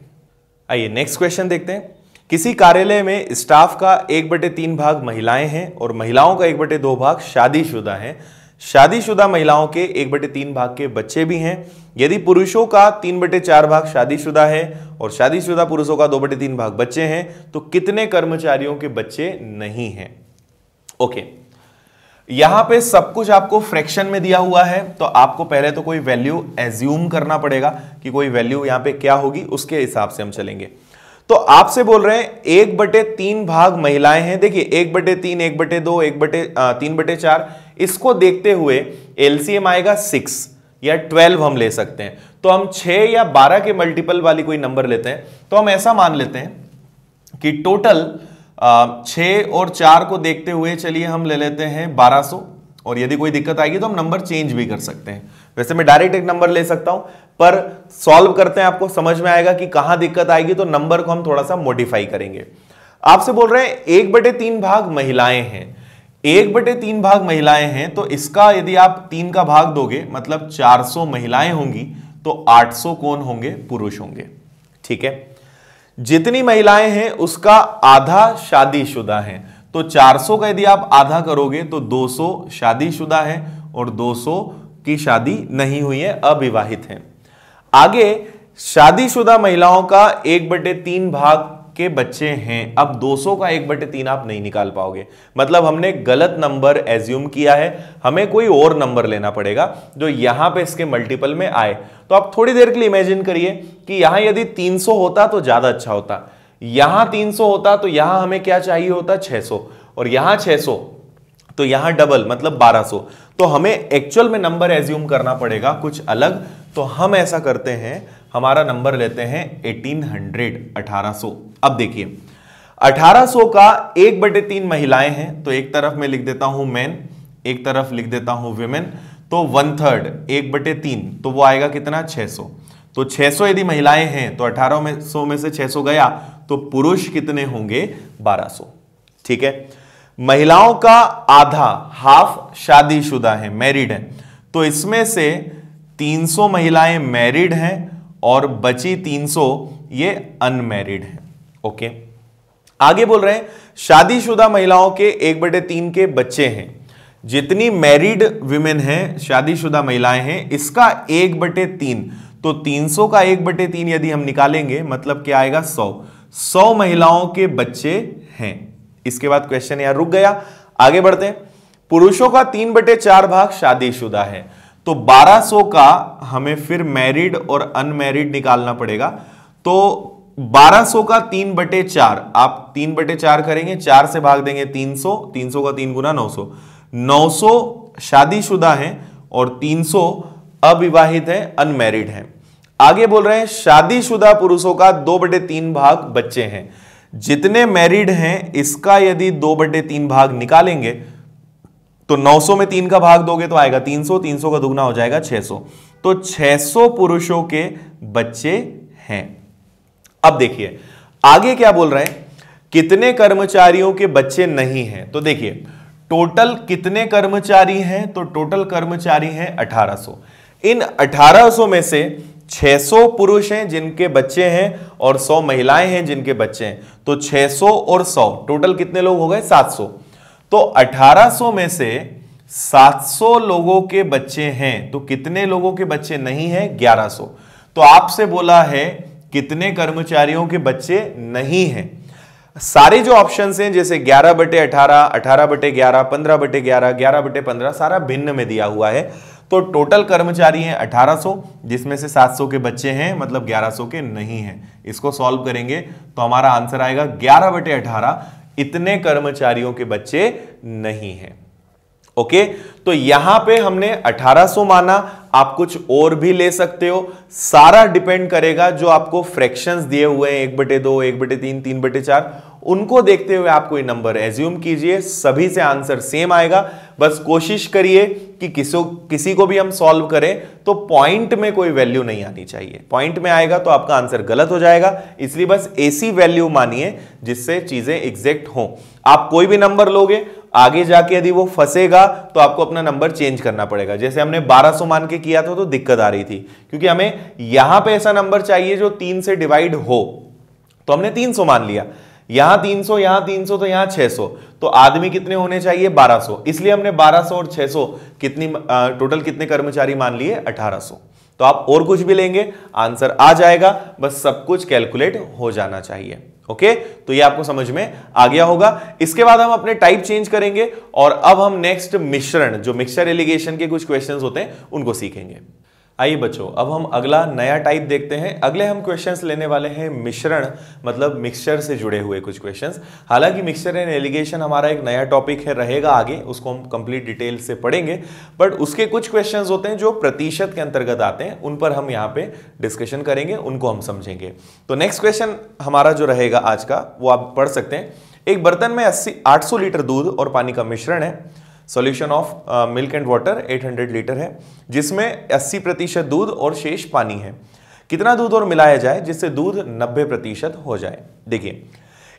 S1: आइए नेक्स्ट क्वेश्चन देखते हैं किसी कार्यालय में स्टाफ का एक बटे तीन भाग महिलाएं हैं और महिलाओं का एक बटे दो भाग शादीशुदा है शादीशुदा महिलाओं के एक बटे तीन भाग के बच्चे भी हैं यदि पुरुषों का तीन बटे चार भाग शादीशुदा है और शादीशुदा पुरुषों का दो बटे तीन भाग बच्चे हैं तो कितने कर्मचारियों के बच्चे नहीं हैं ओके यहां पे सब कुछ आपको फ्रैक्शन में दिया हुआ है तो आपको पहले तो कोई वैल्यू एज्यूम करना पड़ेगा कि कोई वैल्यू यहां पर क्या होगी उसके हिसाब से हम चलेंगे तो आपसे बोल रहे हैं एक बटे तीन भाग महिलाएं हैं देखिए एक बटे तीन एक बटे दो एक बटे तीन बटे चार इसको देखते हुए एलसीएम आएगा सिक्स या ट्वेल्व हम ले सकते हैं तो हम छः या बारह के मल्टीपल वाली कोई नंबर लेते हैं तो हम ऐसा मान लेते हैं कि टोटल छ और चार को देखते हुए चलिए हम ले लेते हैं बारह सो और यदि कोई दिक्कत आएगी तो हम नंबर चेंज भी कर सकते हैं वैसे मैं डायरेक्ट एक नंबर ले सकता हूं पर सॉल्व करते हैं आपको समझ में आएगा कि कहां दिक्कत आएगी तो नंबर को हम थोड़ा सा मॉडिफाई करेंगे आपसे बोल रहे हैं एक बटे तीन भाग महिलाएं हैं एक बटे तीन भाग महिलाएं हैं तो इसका यदि आप तीन का भाग दोगे मतलब 400 महिलाएं होंगी तो 800 कौन होंगे पुरुष होंगे ठीक है जितनी महिलाएं हैं उसका आधा शादीशुदा है तो 400 का यदि आप आधा करोगे तो 200 शादीशुदा है और 200 की शादी नहीं हुई है अविवाहित हैं आगे शादीशुदा महिलाओं का एक बटे तीन भाग के बच्चे हैं अब 200 का एक बटे तीन आप नहीं निकाल पाओगे मतलब हमने गलत नंबर एज्यूम किया है हमें कोई और नंबर लेना पड़ेगा जो यहां पे इसके मल्टीपल में आए तो आप थोड़ी देर के लिए इमेजिन करिए कि यहां यदि 300 होता तो ज्यादा अच्छा होता यहां 300 होता तो यहां हमें क्या चाहिए होता छह और यहां छह तो यहां डबल मतलब बारह तो हमें एक्चुअल में नंबर एज्यूम करना पड़ेगा कुछ अलग तो हम ऐसा करते हैं हमारा नंबर लेते हैं 1800 1800 अब देखिए 1800 का एक बटे तीन महिलाएं हैं तो एक तरफ मैं लिख देता हूं मैन एक तरफ लिख देता हूं विमेन तो वन थर्ड एक बटे तीन तो वो आएगा कितना 600 तो 600 यदि महिलाएं हैं तो 1800 में सौ में से 600 गया तो पुरुष कितने होंगे 1200 ठीक है महिलाओं का आधा हाफ शादीशुदा है मैरिड है तो इसमें से 300 महिलाएं मैरिड हैं और बची 300 ये अनमेरिड है ओके आगे बोल रहे हैं शादीशुदा महिलाओं के एक बटे तीन के बच्चे हैं जितनी मैरिड वीमेन हैं शादीशुदा महिलाएं हैं इसका एक बटे तीन तो 300 का एक बटे तीन यदि हम निकालेंगे मतलब क्या आएगा 100 100 महिलाओं के बच्चे हैं इसके बाद क्वेश्चन यार रुक गया आगे बढ़ते हैं पुरुषों का तीन बटे चार भाग शादीशुदा है तो 1200 का हमें फिर मैरिड और अनमैरिड निकालना पड़ेगा तो 1200 का तीन बटे चार आप तीन बटे चार करेंगे चार से भाग देंगे 300 300 का तीन गुना 900 900 शादीशुदा हैं और 300 अविवाहित हैं अनमैरिड हैं आगे बोल रहे हैं शादीशुदा पुरुषों का दो बटे तीन भाग बच्चे हैं जितने मैरिड हैं इसका यदि दो बटे तीन भाग निकालेंगे तो 900 में तीन का भाग दोगे तो आएगा 300 300 का दुगना हो जाएगा 600 तो 600 पुरुषों के बच्चे हैं अब देखिए आगे क्या बोल रहे हैं कितने कर्मचारियों के बच्चे नहीं हैं तो देखिए टोटल कितने कर्मचारी हैं तो टोटल कर्मचारी हैं 1800 इन 1800 में से 600 पुरुष हैं जिनके बच्चे हैं और 100 महिलाएं हैं जिनके बच्चे हैं तो 600 और 100 टोटल कितने लोग हो गए 700 तो 1800 में से 700 लोगों के बच्चे हैं तो कितने लोगों के बच्चे नहीं है 1100 तो आपसे बोला है कितने कर्मचारियों के बच्चे नहीं हैं सारे जो ऑप्शन हैं जैसे 11 बटे 18, 18 बटे 11, 15 बटे 11, 11 बटे 15 सारा भिन्न में दिया हुआ है तो टोटल कर्मचारी हैं 1800 जिसमें से 700 के बच्चे हैं मतलब 1100 के नहीं हैं इसको सॉल्व करेंगे तो हमारा आंसर आएगा 11 बटे अठारह इतने कर्मचारियों के बच्चे नहीं हैं ओके तो यहां पे हमने 1800 माना आप कुछ और भी ले सकते हो सारा डिपेंड करेगा जो आपको फ्रैक्शंस दिए हुए हैं एक बटे दो एक बटे तीन तीन बटे चार उनको देखते हुए आप कोई नंबर एज्यूम कीजिए सभी से आंसर सेम आएगा बस कोशिश करिए कि किसो किसी को भी हम सॉल्व करें तो पॉइंट में कोई वैल्यू नहीं आनी चाहिए पॉइंट में आएगा तो आपका आंसर गलत हो जाएगा इसलिए बस ऐसी वैल्यू मानिए जिससे चीज़ें एग्जैक्ट हों आप कोई भी नंबर लोगे आगे जाके यदि वो फंसेगा तो आपको अपना नंबर चेंज करना पड़ेगा जैसे हमने 1200 मान के किया था तो दिक्कत आ रही थी क्योंकि हमें यहां पे ऐसा नंबर चाहिए जो तीन से डिवाइड हो तो हमने 300 मान लिया यहां तीन सौ यहां तीन सौ तो यहां सौ तो आदमी कितने होने चाहिए बारह सौ इसलिए हमने बारह सौ और छह सौ कितनी टोटल कितने कर्मचारी मान लिए अठारह सौ तो आप और कुछ भी लेंगे आंसर आ जाएगा बस सब कुछ कैलकुलेट हो जाना चाहिए ओके तो ये आपको समझ में आ गया होगा इसके बाद हम अपने टाइप चेंज करेंगे और अब हम नेक्स्ट मिश्रण जो मिक्सचर एलिगेशन के कुछ क्वेश्चंस होते हैं उनको सीखेंगे आइए बच्चों अब हम अगला नया टाइप देखते हैं अगले हम क्वेश्चंस लेने वाले हैं मिश्रण मतलब मिक्सचर से जुड़े हुए कुछ क्वेश्चंस हालांकि मिक्सचर एंड एलिगेशन हमारा एक नया टॉपिक है रहेगा आगे उसको हम कंप्लीट डिटेल से पढ़ेंगे बट उसके कुछ क्वेश्चंस होते हैं जो प्रतिशत के अंतर्गत आते हैं उन पर हम यहाँ पे डिस्कशन करेंगे उनको हम समझेंगे तो नेक्स्ट क्वेश्चन हमारा जो रहेगा आज का वो आप पढ़ सकते हैं एक बर्तन में अस्सी आठ लीटर दूध और पानी का मिश्रण है solution of milk and water 800 litre है जिसमें 80 प्रतिशत दूध और शेष पानी है कितना दूध और मिलाया जाए जिससे दूध 90 प्रतिशत हो जाए देखिए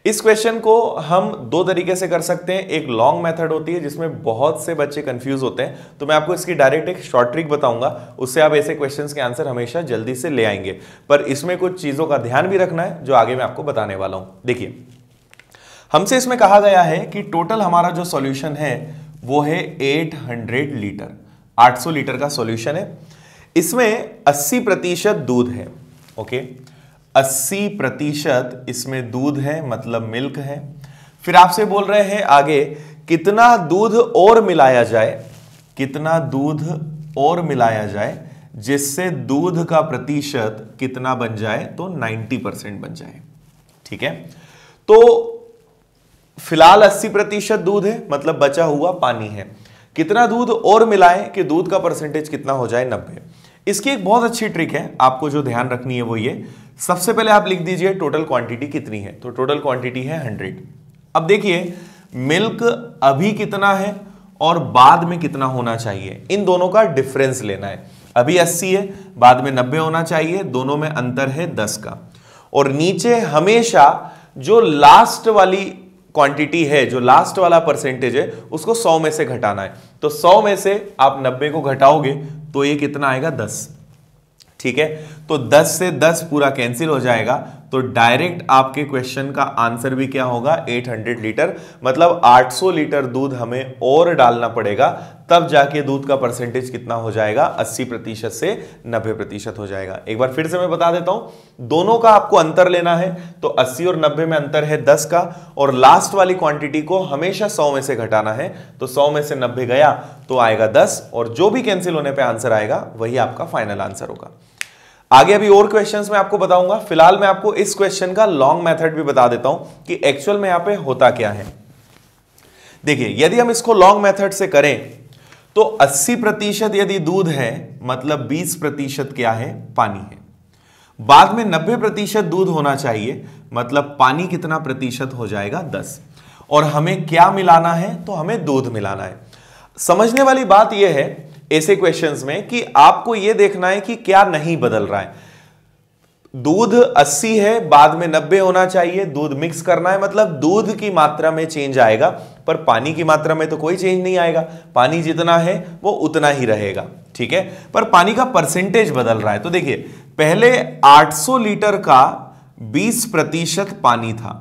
S1: इस क्वेश्चन को हम दो तरीके से कर सकते हैं एक लॉन्ग मेथड होती है जिसमें बहुत से बच्चे कंफ्यूज होते हैं तो मैं आपको इसकी डायरेक्ट एक शॉर्ट ट्रिक बताऊंगा उससे आप ऐसे क्वेश्चंस के आंसर हमेशा जल्दी से ले आएंगे पर इसमें कुछ चीज़ों का ध्यान भी रखना है जो आगे मैं आपको बताने वाला हूं देखिए हमसे इसमें कहा गया है कि टोटल हमारा जो सोल्यूशन है वो है 800 लीटर 800 लीटर का सॉल्यूशन है इसमें 80 प्रतिशत दूध है ओके 80 प्रतिशत इसमें दूध है मतलब मिल्क है फिर आपसे बोल रहे हैं आगे कितना दूध और मिलाया जाए कितना दूध और मिलाया जाए जिससे दूध का प्रतिशत कितना बन जाए तो 90 परसेंट बन जाए ठीक है तो फिलहाल 80 प्रतिशत दूध है मतलब बचा हुआ पानी है कितना दूध और मिलाएं कि दूध का परसेंटेज कितना हो जाए नब्बे इसकी एक बहुत अच्छी ट्रिक है आपको जो ध्यान रखनी है वो ये सबसे पहले आप लिख दीजिए टोटल क्वांटिटी कितनी है तो टोटल क्वांटिटी है 100 अब देखिए मिल्क अभी कितना है और बाद में कितना होना चाहिए इन दोनों का डिफरेंस लेना है अभी अस्सी है बाद में नब्बे होना चाहिए दोनों में अंतर है दस का और नीचे हमेशा जो लास्ट वाली क्वांटिटी है जो लास्ट वाला परसेंटेज है उसको 100 में से घटाना है तो 100 में से आप 90 को घटाओगे तो ये कितना आएगा 10 ठीक है तो 10 से 10 पूरा कैंसिल हो जाएगा तो डायरेक्ट आपके क्वेश्चन का आंसर भी क्या होगा 800 लीटर मतलब 800 लीटर दूध हमें और डालना पड़ेगा तब जाके दूध का परसेंटेज कितना हो जाएगा 80 प्रतिशत से 90 प्रतिशत हो जाएगा एक बार फिर से मैं बता देता हूं दोनों का आपको अंतर लेना है तो 80 और 90 में अंतर है 10 का और लास्ट वाली क्वांटिटी को हमेशा 100 में से घटाना है तो 100 में से 90 गया तो आएगा 10 और जो भी कैंसिल होने पे आंसर आएगा वही आपका फाइनल आंसर होगा आगे अभी और क्वेश्चंस में आपको बताऊंगा फिलहाल मैं आपको इस क्वेश्चन का लॉन्ग मेथड भी बता देता हूं कि एक्चुअल में यहां पे होता क्या है देखिए यदि हम इसको लॉन्ग मेथड से करें तो 80 प्रतिशत यदि दूध है मतलब 20 प्रतिशत क्या है पानी है बाद में 90 प्रतिशत दूध होना चाहिए मतलब पानी कितना प्रतिशत हो जाएगा 10 और हमें क्या मिलाना है तो हमें दूध मिलाना है समझने वाली बात यह है ऐसे क्वेश्चंस में कि आपको यह देखना है कि क्या नहीं बदल रहा है दूध 80 है बाद में 90 होना चाहिए दूध मिक्स करना है मतलब दूध की मात्रा में चेंज आएगा पर पानी की मात्रा में तो कोई चेंज नहीं आएगा पानी जितना है वो उतना ही रहेगा ठीक है पर पानी का परसेंटेज बदल रहा है तो देखिए पहले 800 लीटर का 20 प्रतिशत पानी था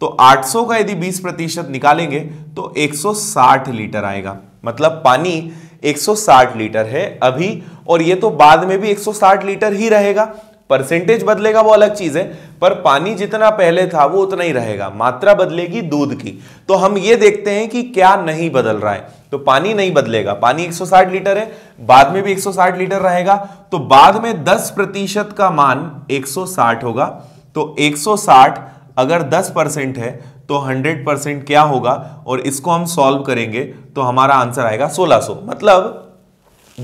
S1: तो 800 का यदि 20 प्रतिशत निकालेंगे तो 160 लीटर आएगा मतलब पानी 160 लीटर है अभी और ये तो बाद में भी 160 लीटर ही रहेगा परसेंटेज बदलेगा वो अलग चीज है पर पानी जितना पहले था वो उतना ही रहेगा मात्रा बदलेगी दूध की तो हम ये देखते हैं कि क्या नहीं बदल रहा है तो पानी नहीं बदलेगा पानी 160 लीटर है बाद में भी 160 लीटर रहेगा तो बाद में 10 प्रतिशत का मान 160 होगा तो 160 अगर 10 परसेंट है तो 100 परसेंट क्या होगा और इसको हम सॉल्व करेंगे तो हमारा आंसर आएगा 1600 मतलब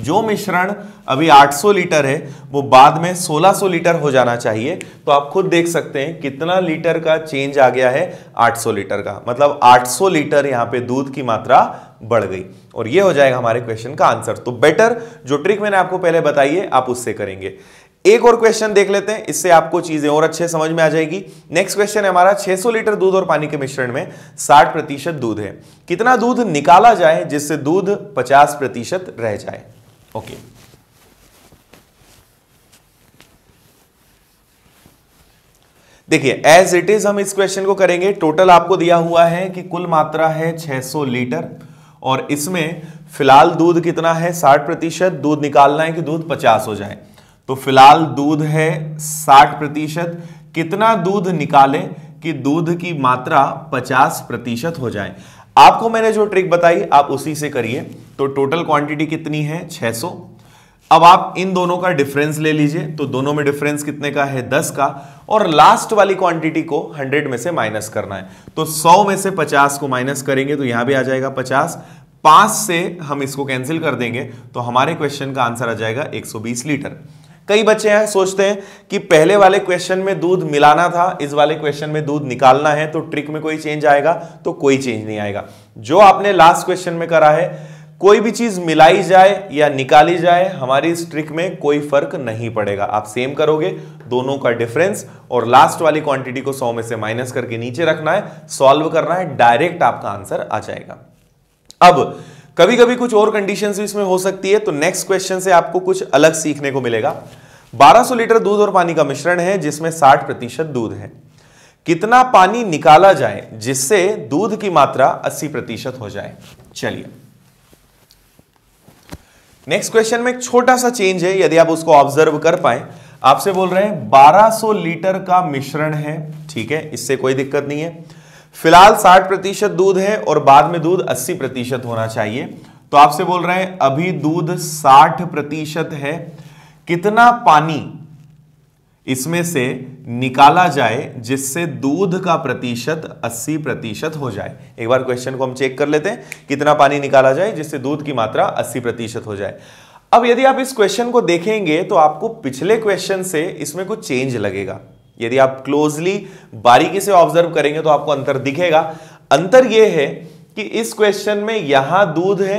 S1: जो मिश्रण अभी 800 लीटर है वो बाद में 1600 लीटर हो जाना चाहिए तो आप खुद देख सकते हैं कितना लीटर का चेंज आ गया है 800 लीटर का मतलब 800 लीटर यहाँ पे दूध की मात्रा बढ़ गई और ये हो जाएगा हमारे क्वेश्चन का आंसर तो बेटर जो ट्रिक मैंने आपको पहले बताई है आप उससे करेंगे एक और क्वेश्चन देख लेते हैं इससे आपको चीजें और अच्छे समझ में आ जाएगी नेक्स्ट क्वेश्चन है हमारा 600 लीटर दूध और पानी के मिश्रण में 60 प्रतिशत दूध है कितना दूध निकाला जाए जिससे दूध 50 प्रतिशत रह जाए ओके देखिए एज इट इज हम इस क्वेश्चन को करेंगे टोटल आपको दिया हुआ है कि कुल मात्रा है 600 लीटर और इसमें फिलहाल दूध कितना है साठ प्रतिशत दूध निकालना है कि दूध पचास हो जाए तो फिलहाल दूध है 60 प्रतिशत कितना दूध निकालें कि दूध की मात्रा 50 प्रतिशत हो जाए आपको मैंने जो ट्रिक बताई आप उसी से करिए तो टोटल क्वांटिटी कितनी है 600 अब आप इन दोनों का डिफरेंस ले लीजिए तो दोनों में डिफरेंस कितने का है 10 का और लास्ट वाली क्वांटिटी को 100 में से माइनस करना है तो 100 में से 50 को माइनस करेंगे तो यहां भी आ जाएगा 50 पांच से हम इसको कैंसिल कर देंगे तो हमारे क्वेश्चन का आंसर आ जाएगा 120 लीटर कई बच्चे हैं सोचते हैं कि पहले वाले क्वेश्चन में दूध मिलाना था इस वाले क्वेश्चन में दूध निकालना है तो ट्रिक में कोई चेंज आएगा तो कोई चेंज नहीं आएगा जो आपने लास्ट क्वेश्चन में करा है कोई भी चीज मिलाई जाए या निकाली जाए हमारी इस ट्रिक में कोई फर्क नहीं पड़ेगा आप सेम करोगे दोनों का डिफरेंस और लास्ट वाली क्वांटिटी को सौ में से माइनस करके नीचे रखना है सॉल्व करना है डायरेक्ट आपका आंसर आ जाएगा अब कभी कभी कुछ और कंडीशन भी इसमें हो सकती है तो नेक्स्ट क्वेश्चन से आपको कुछ अलग सीखने को मिलेगा 1200 लीटर दूध और पानी का मिश्रण है जिसमें 60 प्रतिशत दूध है कितना पानी निकाला जाए जिससे दूध की मात्रा 80 प्रतिशत हो जाए चलिए नेक्स्ट क्वेश्चन में एक छोटा सा चेंज है यदि आप उसको ऑब्जर्व कर पाए आपसे बोल रहे हैं 1200 लीटर का मिश्रण है ठीक है इससे कोई दिक्कत नहीं है फिलहाल 60 प्रतिशत दूध है और बाद में दूध 80 प्रतिशत होना चाहिए तो आपसे बोल रहे हैं अभी दूध 60 प्रतिशत है कितना पानी इसमें से निकाला जाए जिससे दूध का प्रतिशत 80 प्रतिशत हो जाए एक बार क्वेश्चन को हम चेक कर लेते हैं कितना पानी निकाला जाए जिससे दूध की मात्रा 80 प्रतिशत हो जाए अब यदि आप इस क्वेश्चन को देखेंगे तो आपको पिछले क्वेश्चन से इसमें कुछ चेंज लगेगा यदि आप क्लोजली बारीकी से ऑब्जर्व करेंगे तो आपको अंतर दिखेगा अंतर यह है कि इस क्वेश्चन में यहां दूध है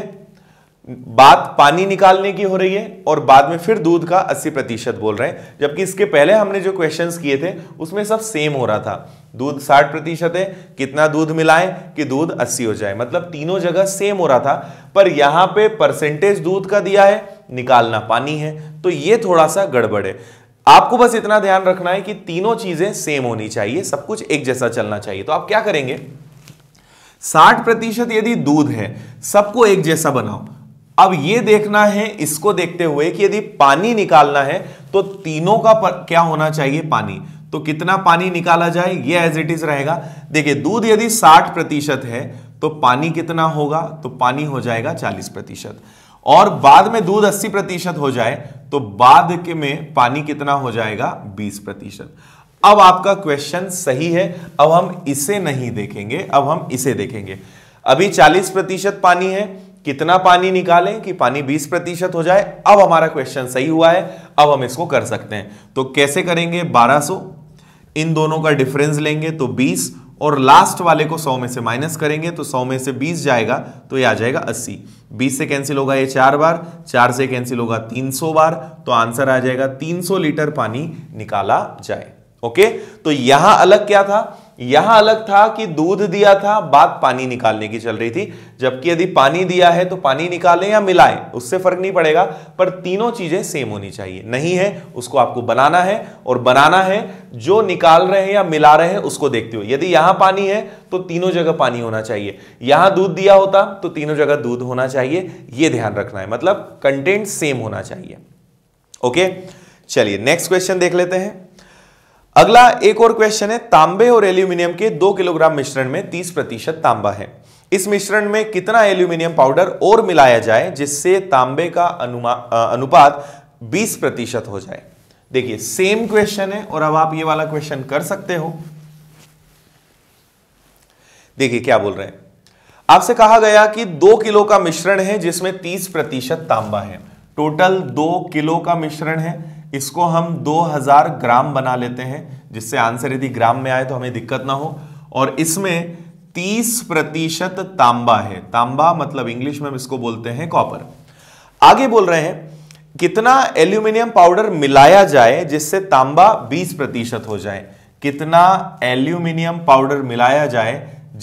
S1: बात पानी निकालने की हो रही है और बाद में फिर दूध का 80 प्रतिशत बोल रहे हैं जबकि इसके पहले हमने जो क्वेश्चंस किए थे उसमें सब सेम हो रहा था दूध 60 प्रतिशत है कितना दूध मिलाएं कि दूध 80 हो जाए मतलब तीनों जगह सेम हो रहा था पर यहां पे परसेंटेज दूध का दिया है निकालना पानी है तो ये थोड़ा सा गड़बड़ है आपको बस इतना ध्यान रखना है कि तीनों चीजें सेम होनी चाहिए सब कुछ एक जैसा चलना चाहिए तो आप क्या करेंगे साठ प्रतिशत यदि दूध है सबको एक जैसा बनाओ अब ये देखना है इसको देखते हुए कि यदि पानी निकालना है तो तीनों का पर, क्या होना चाहिए पानी तो कितना पानी निकाला जाए ये एज इट इज रहेगा देखिए दूध यदि 60 प्रतिशत है तो पानी कितना होगा तो पानी हो जाएगा 40 प्रतिशत और बाद में दूध 80 प्रतिशत हो जाए तो बाद के में पानी कितना हो जाएगा 20 प्रतिशत अब आपका क्वेश्चन सही है अब हम इसे नहीं देखेंगे अब हम इसे देखेंगे अभी 40 प्रतिशत पानी है कितना पानी निकालें कि पानी 20 प्रतिशत हो जाए अब हमारा क्वेश्चन सही हुआ है अब हम इसको कर सकते हैं तो कैसे करेंगे 1200 इन दोनों का डिफरेंस लेंगे तो बीस और लास्ट वाले को 100 में से माइनस करेंगे तो 100 में से 20 जाएगा तो ये आ जाएगा 80 20 से कैंसिल होगा ये चार बार चार से कैंसिल होगा 300 बार तो आंसर आ जाएगा 300 लीटर पानी निकाला जाए ओके तो यहां अलग क्या था यहां अलग था कि दूध दिया था बात पानी निकालने की चल रही थी जबकि यदि पानी दिया है तो पानी निकालें या मिलाएं उससे फर्क नहीं पड़ेगा पर तीनों चीजें सेम होनी चाहिए नहीं है उसको आपको बनाना है और बनाना है जो निकाल रहे हैं या मिला रहे हैं उसको देखते हुए यदि यहां पानी है तो तीनों जगह पानी होना चाहिए यहां दूध दिया होता तो तीनों जगह दूध होना चाहिए यह ध्यान रखना है मतलब कंटेंट सेम होना चाहिए ओके चलिए नेक्स्ट क्वेश्चन देख लेते हैं अगला एक और क्वेश्चन है तांबे और एल्यूमिनियम के दो किलोग्राम मिश्रण में तीस प्रतिशत तांबा है इस मिश्रण में कितना एल्यूमिनियम पाउडर और मिलाया जाए जिससे तांबे का अनुपात बीस प्रतिशत हो जाए देखिए सेम क्वेश्चन है और अब आप ये वाला क्वेश्चन कर सकते हो देखिए क्या बोल रहे हैं आपसे कहा गया कि दो किलो का मिश्रण है जिसमें तीस प्रतिशत तांबा है टोटल दो किलो का मिश्रण है इसको हम 2000 ग्राम बना लेते हैं जिससे आंसर यदि ग्राम में आए तो हमें दिक्कत ना हो और इसमें 30 प्रतिशत तांबा है तांबा मतलब इंग्लिश में हम इसको बोलते हैं कॉपर आगे बोल रहे हैं कितना एल्यूमिनियम पाउडर मिलाया जाए जिससे तांबा 20 प्रतिशत हो जाए कितना एल्यूमिनियम पाउडर मिलाया जाए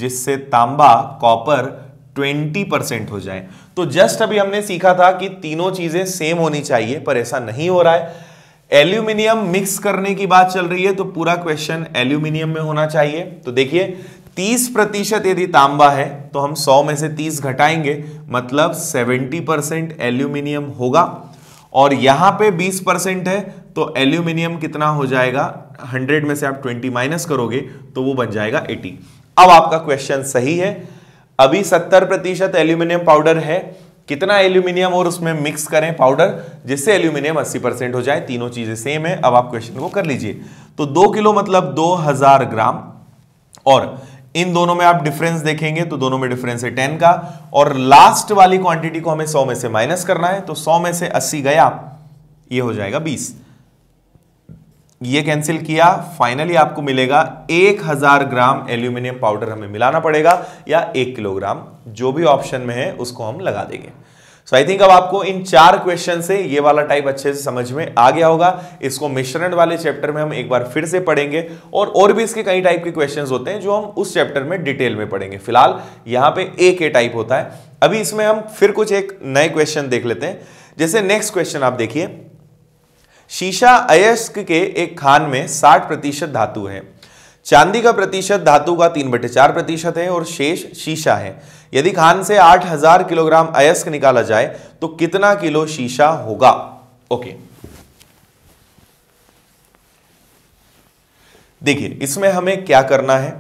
S1: जिससे तांबा कॉपर 20 परसेंट हो जाए तो जस्ट अभी हमने सीखा था कि तीनों चीजें सेम होनी चाहिए पर ऐसा नहीं हो रहा है एल्यूमिनियम मिक्स करने की बात चल रही है तो पूरा क्वेश्चन एल्यूमिनियम में होना चाहिए तो देखिए 30 प्रतिशत यदि तांबा है तो हम 100 में से 30 घटाएंगे मतलब 70 परसेंट एल्यूमिनियम होगा और यहां पे 20 परसेंट है तो एल्यूमिनियम कितना हो जाएगा 100 में से आप 20 माइनस करोगे तो वो बन जाएगा 80 अब आपका क्वेश्चन सही है अभी 70 प्रतिशत एल्यूमिनियम पाउडर है कितना एल्यूमिनियम और उसमें मिक्स करें पाउडर जिससे एल्यूमिनियम 80 परसेंट हो जाए तीनों चीज़ें सेम है अब आप क्वेश्चन को कर लीजिए तो दो किलो मतलब 2000 ग्राम और इन दोनों में आप डिफरेंस देखेंगे तो दोनों में डिफरेंस है टेन का और लास्ट वाली क्वांटिटी को हमें सौ में से माइनस करना है तो सौ में से अस्सी गया ये हो जाएगा बीस ये कैंसिल किया फाइनली आपको मिलेगा एक हजार ग्राम एल्यूमिनियम पाउडर हमें मिलाना पड़ेगा या एक किलोग्राम जो भी ऑप्शन में है उसको हम लगा देंगे सो आई थिंक अब आपको इन चार क्वेश्चन से ये वाला टाइप अच्छे से समझ में आ गया होगा इसको मिश्रण वाले चैप्टर में हम एक बार फिर से पढ़ेंगे और और भी इसके कई टाइप के क्वेश्चंस होते हैं जो हम उस चैप्टर में डिटेल में पढ़ेंगे फिलहाल यहाँ पे एक ए टाइप होता है अभी इसमें हम फिर कुछ एक नए क्वेश्चन देख लेते हैं जैसे नेक्स्ट क्वेश्चन आप देखिए शीशा अयस्क के एक खान में 60 प्रतिशत धातु है चांदी का प्रतिशत धातु का तीन बटे चार प्रतिशत है और शेष शीशा है यदि खान से 8000 किलोग्राम अयस्क निकाला जाए तो कितना किलो शीशा होगा ओके देखिए इसमें हमें क्या करना है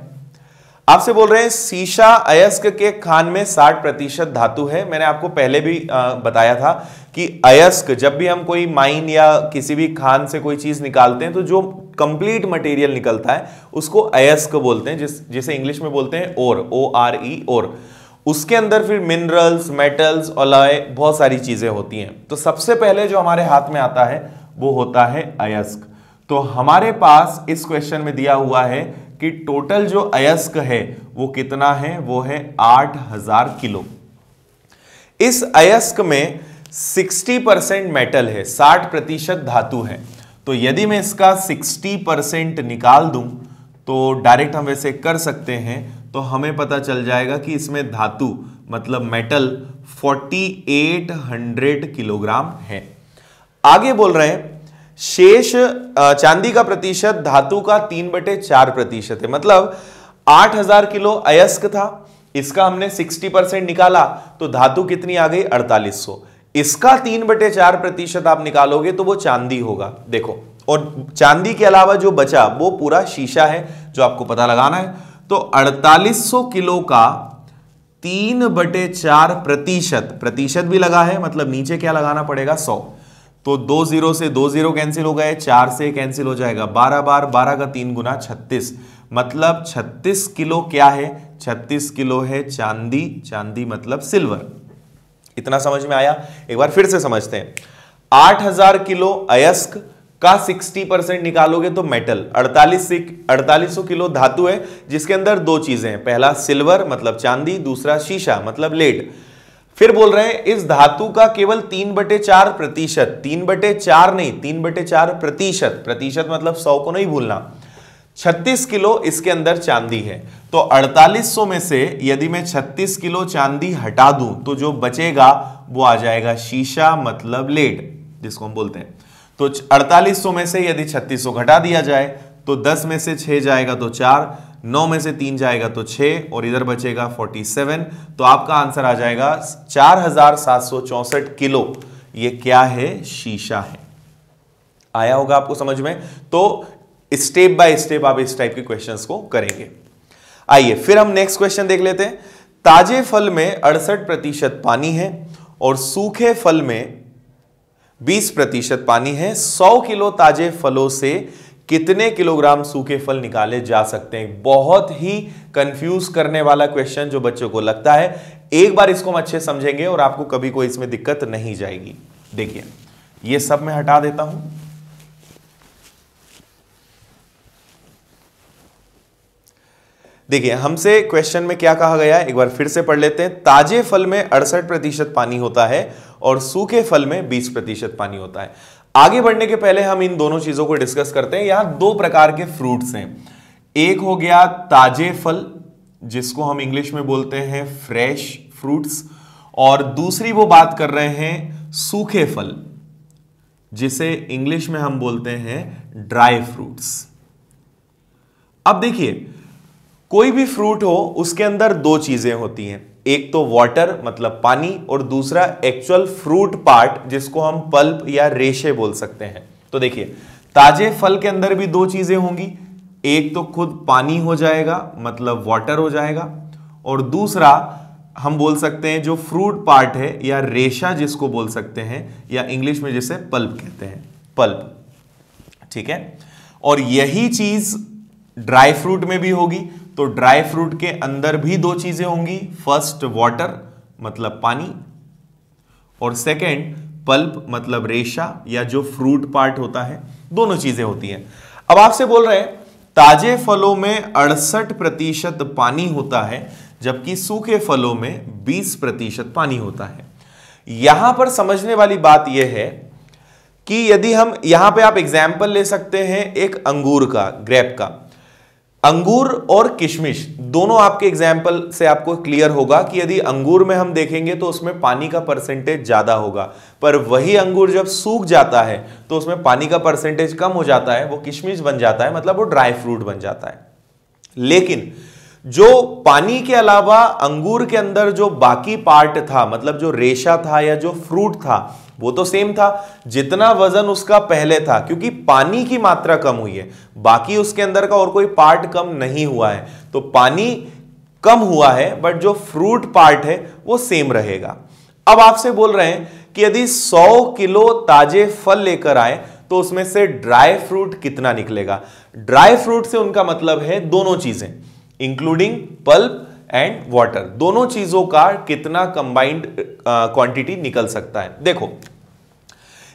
S1: आपसे बोल रहे हैं सीशा अयस्क के खान में 60 प्रतिशत धातु है मैंने आपको पहले भी बताया था कि अयस्क जब भी हम कोई माइन या किसी भी खान से कोई चीज़ निकालते हैं तो जो कंप्लीट मटेरियल निकलता है उसको अयस्क बोलते हैं जिस जिसे इंग्लिश में बोलते हैं ओर ओ आर ई ओर उसके अंदर फिर मिनरल्स मेटल्स ओलाय बहुत सारी चीज़ें होती हैं तो सबसे पहले जो हमारे हाथ में आता है वो होता है अयस्क तो हमारे पास इस क्वेश्चन में दिया हुआ है कि टोटल जो अयस्क है वो कितना है वो है आठ हजार किलो इस अयस्क में 60 परसेंट मेटल है 60 प्रतिशत धातु है तो यदि मैं इसका 60 परसेंट निकाल दूं तो डायरेक्ट हम वैसे कर सकते हैं तो हमें पता चल जाएगा कि इसमें धातु मतलब मेटल 4800 किलोग्राम है आगे बोल रहे हैं शेष चांदी का प्रतिशत धातु का तीन बटे चार प्रतिशत है मतलब आठ हजार किलो अयस्क था इसका हमने सिक्सटी परसेंट निकाला तो धातु कितनी आ गई अड़तालीस सौ इसका तीन बटे चार प्रतिशत आप निकालोगे तो वो चांदी होगा देखो और चांदी के अलावा जो बचा वो पूरा शीशा है जो आपको पता लगाना है तो 4800 किलो का तीन बटे चार प्रतिशत प्रतिशत भी लगा है मतलब नीचे क्या लगाना पड़ेगा सौ तो दो जीरो से दो जीरो कैंसिल हो गए चार से कैंसिल हो जाएगा बारह बार बारह का तीन गुना छत्तीस मतलब छत्तीस किलो क्या है छत्तीस किलो है चांदी चांदी मतलब सिल्वर इतना समझ में आया एक बार फिर से समझते हैं आठ हजार किलो अयस्क का 60 परसेंट निकालोगे तो मेटल 48 से अड़तालीस किलो धातु है जिसके अंदर दो चीजें हैं पहला सिल्वर मतलब चांदी दूसरा शीशा मतलब लेड फिर बोल रहे हैं इस धातु का केवल तीन बटे चार प्रतिशत तीन बटे चार नहीं तीन बटे चार प्रतिशत प्रतिशत मतलब सौ को नहीं भूलना 36 किलो इसके अंदर चांदी है तो 4800 में से यदि मैं 36 किलो चांदी हटा दूं तो जो बचेगा वो आ जाएगा शीशा मतलब लेड जिसको हम बोलते हैं तो 4800 में से यदि 3600 घटा दिया जाए तो 10 में से 6 जाएगा तो चार नौ में से तीन जाएगा तो छह और इधर बचेगा फोर्टी सेवन तो आपका आंसर आ जाएगा चार हजार सात सौ चौसठ किलो ये क्या है शीशा है आया होगा आपको समझ में तो स्टेप बाय स्टेप आप इस टाइप के क्वेश्चंस को करेंगे आइए फिर हम नेक्स्ट क्वेश्चन देख लेते हैं ताजे फल में अड़सठ प्रतिशत पानी है और सूखे फल में 20 प्रतिशत पानी है 100 किलो ताजे फलों से कितने किलोग्राम सूखे फल निकाले जा सकते हैं बहुत ही कंफ्यूज करने वाला क्वेश्चन जो बच्चों को लगता है एक बार इसको हम अच्छे समझेंगे और आपको कभी कोई इसमें दिक्कत नहीं जाएगी देखिए ये सब मैं हटा देता हूं देखिए हमसे क्वेश्चन में क्या कहा गया है एक बार फिर से पढ़ लेते हैं ताजे फल में अड़सठ प्रतिशत पानी होता है और सूखे फल में 20 प्रतिशत पानी होता है आगे बढ़ने के पहले हम इन दोनों चीजों को डिस्कस करते हैं यहां दो प्रकार के फ्रूट्स हैं एक हो गया ताजे फल जिसको हम इंग्लिश में बोलते हैं फ्रेश फ्रूट्स और दूसरी वो बात कर रहे हैं सूखे फल जिसे इंग्लिश में हम बोलते हैं ड्राई फ्रूट्स अब देखिए कोई भी फ्रूट हो उसके अंदर दो चीजें होती हैं एक तो वाटर मतलब पानी और दूसरा एक्चुअल फ्रूट पार्ट जिसको हम पल्प या रेशे बोल सकते हैं तो देखिए ताजे फल के अंदर भी दो चीजें होंगी एक तो खुद पानी हो जाएगा मतलब वाटर हो जाएगा और दूसरा हम बोल सकते हैं जो फ्रूट पार्ट है या रेशा जिसको बोल सकते हैं या इंग्लिश में जिसे पल्प कहते हैं पल्प ठीक है और यही चीज ड्राई फ्रूट में भी होगी तो ड्राई फ्रूट के अंदर भी दो चीजें होंगी फर्स्ट वाटर मतलब पानी और सेकंड पल्प मतलब रेशा या जो फ्रूट पार्ट होता है दोनों चीजें होती हैं अब आपसे बोल रहे हैं ताजे फलों में अड़सठ प्रतिशत पानी होता है जबकि सूखे फलों में 20 प्रतिशत पानी होता है यहां पर समझने वाली बात यह है कि यदि हम यहां पे आप एग्जाम्पल ले सकते हैं एक अंगूर का ग्रेप का अंगूर और किशमिश दोनों आपके एग्जाम्पल से आपको क्लियर होगा कि यदि अंगूर में हम देखेंगे तो उसमें पानी का परसेंटेज ज़्यादा होगा पर वही अंगूर जब सूख जाता है तो उसमें पानी का परसेंटेज कम हो जाता है वो किशमिश बन जाता है मतलब वो ड्राई फ्रूट बन जाता है लेकिन जो पानी के अलावा अंगूर के अंदर जो बाकी पार्ट था मतलब जो रेशा था या जो फ्रूट था वो तो सेम था जितना वजन उसका पहले था क्योंकि पानी की मात्रा कम हुई है बाकी उसके अंदर का और कोई पार्ट कम नहीं हुआ है तो पानी कम हुआ है बट जो फ्रूट पार्ट है वो सेम रहेगा अब आपसे बोल रहे हैं कि यदि 100 किलो ताजे फल लेकर आए तो उसमें से ड्राई फ्रूट कितना निकलेगा ड्राई फ्रूट से उनका मतलब है दोनों चीजें इंक्लूडिंग पल्प एंड वाटर दोनों चीजों का कितना कंबाइंड क्वांटिटी uh, निकल सकता है देखो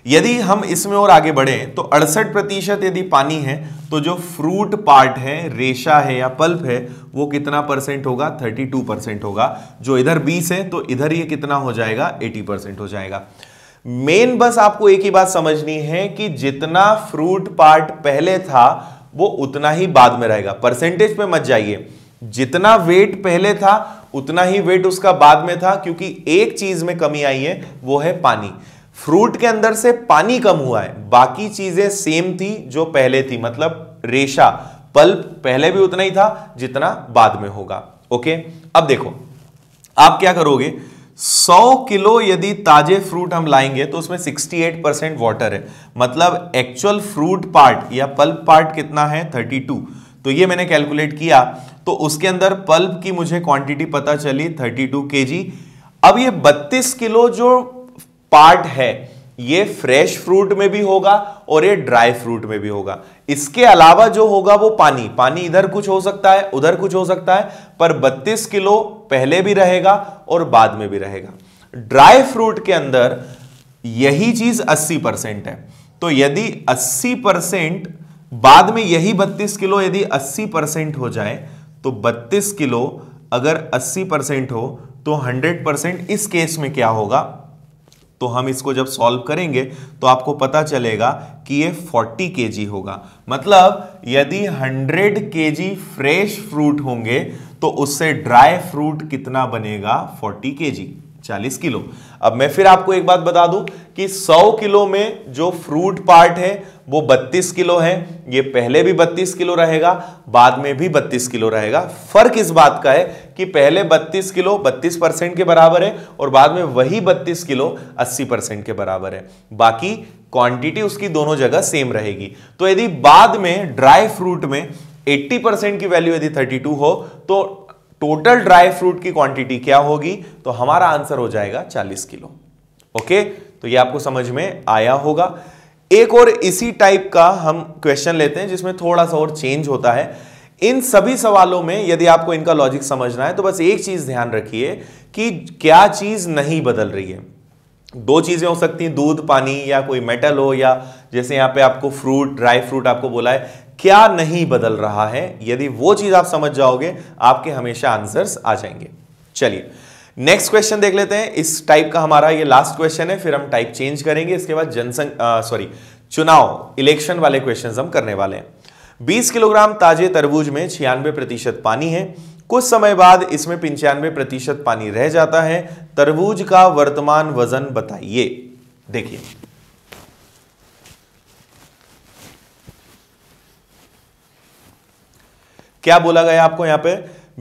S1: यदि हम इसमें और आगे बढ़े तो अड़सठ प्रतिशत यदि पानी है तो जो फ्रूट पार्ट है रेशा है या पल्प है वो कितना परसेंट होगा 32 परसेंट होगा जो इधर 20 है तो इधर ये कितना हो जाएगा 80 परसेंट हो जाएगा मेन बस आपको एक ही बात समझनी है कि जितना फ्रूट पार्ट पहले था वो उतना ही बाद में रहेगा परसेंटेज पे मत जाइए जितना वेट पहले था उतना ही वेट उसका बाद में था क्योंकि एक चीज में कमी आई है वो है पानी फ्रूट के अंदर से पानी कम हुआ है बाकी चीजें सेम थी जो पहले थी मतलब रेशा पल्प पहले भी उतना ही था जितना बाद में होगा ओके अब देखो आप क्या करोगे 100 किलो यदि ताजे फ्रूट हम लाएंगे तो उसमें 68 परसेंट वाटर है मतलब एक्चुअल फ्रूट पार्ट या पल्प पार्ट कितना है 32 तो ये मैंने कैलकुलेट किया तो उसके अंदर पल्प की मुझे क्वांटिटी पता चली 32 टू अब ये 32 किलो जो पार्ट है ये फ्रेश फ्रूट में भी होगा और ये ड्राई फ्रूट में भी होगा इसके अलावा जो होगा वो पानी पानी इधर कुछ हो सकता है उधर कुछ हो सकता है पर 32 किलो पहले भी रहेगा और बाद में भी रहेगा ड्राई फ्रूट के अंदर यही चीज 80 परसेंट है तो यदि 80 परसेंट बाद में यही 32 किलो यदि 80 परसेंट हो जाए तो 32 किलो अगर 80 परसेंट हो तो 100 परसेंट इस केस में क्या होगा तो हम इसको जब सॉल्व करेंगे तो आपको पता चलेगा कि ये 40 के होगा मतलब यदि 100 के फ्रेश फ्रूट होंगे तो उससे ड्राई फ्रूट कितना बनेगा 40 के चालीस किलो अब मैं फिर आपको एक बात बता दूं कि सौ किलो में जो फ्रूट पार्ट है वो बत्तीस किलो है ये पहले भी बत्तीस किलो रहेगा बाद में भी बत्तीस किलो रहेगा फर्क इस बात का है कि पहले बत्तीस किलो बत्तीस परसेंट के बराबर है और बाद में वही बत्तीस किलो अस्सी परसेंट के बराबर है बाकी क्वांटिटी उसकी दोनों जगह सेम रहेगी तो यदि बाद में ड्राई फ्रूट में 80 परसेंट की वैल्यू यदि 32 हो तो टोटल ड्राई फ्रूट की क्वांटिटी क्या होगी तो हमारा आंसर हो जाएगा 40 किलो ओके तो ये आपको समझ में आया होगा एक और इसी टाइप का हम क्वेश्चन लेते हैं जिसमें थोड़ा सा और चेंज होता है इन सभी सवालों में यदि आपको इनका लॉजिक समझना है तो बस एक चीज ध्यान रखिए कि क्या चीज नहीं बदल रही है दो चीजें हो सकती हैं दूध पानी या कोई मेटल हो या जैसे यहां पे आपको फ्रूट ड्राई फ्रूट आपको बोला है क्या नहीं बदल रहा है यदि वो चीज आप समझ जाओगे आपके हमेशा आंसर्स आ जाएंगे चलिए नेक्स्ट क्वेश्चन देख लेते हैं इस टाइप का हमारा ये लास्ट क्वेश्चन है फिर हम टाइप चेंज करेंगे इसके बाद जनसंघ सॉरी चुनाव इलेक्शन वाले क्वेश्चन हम करने वाले हैं 20 किलोग्राम ताजे तरबूज में छियानवे प्रतिशत पानी है कुछ समय बाद इसमें पंचानवे प्रतिशत पानी रह जाता है तरबूज का वर्तमान वजन बताइए देखिए क्या बोला गया आपको यहां पे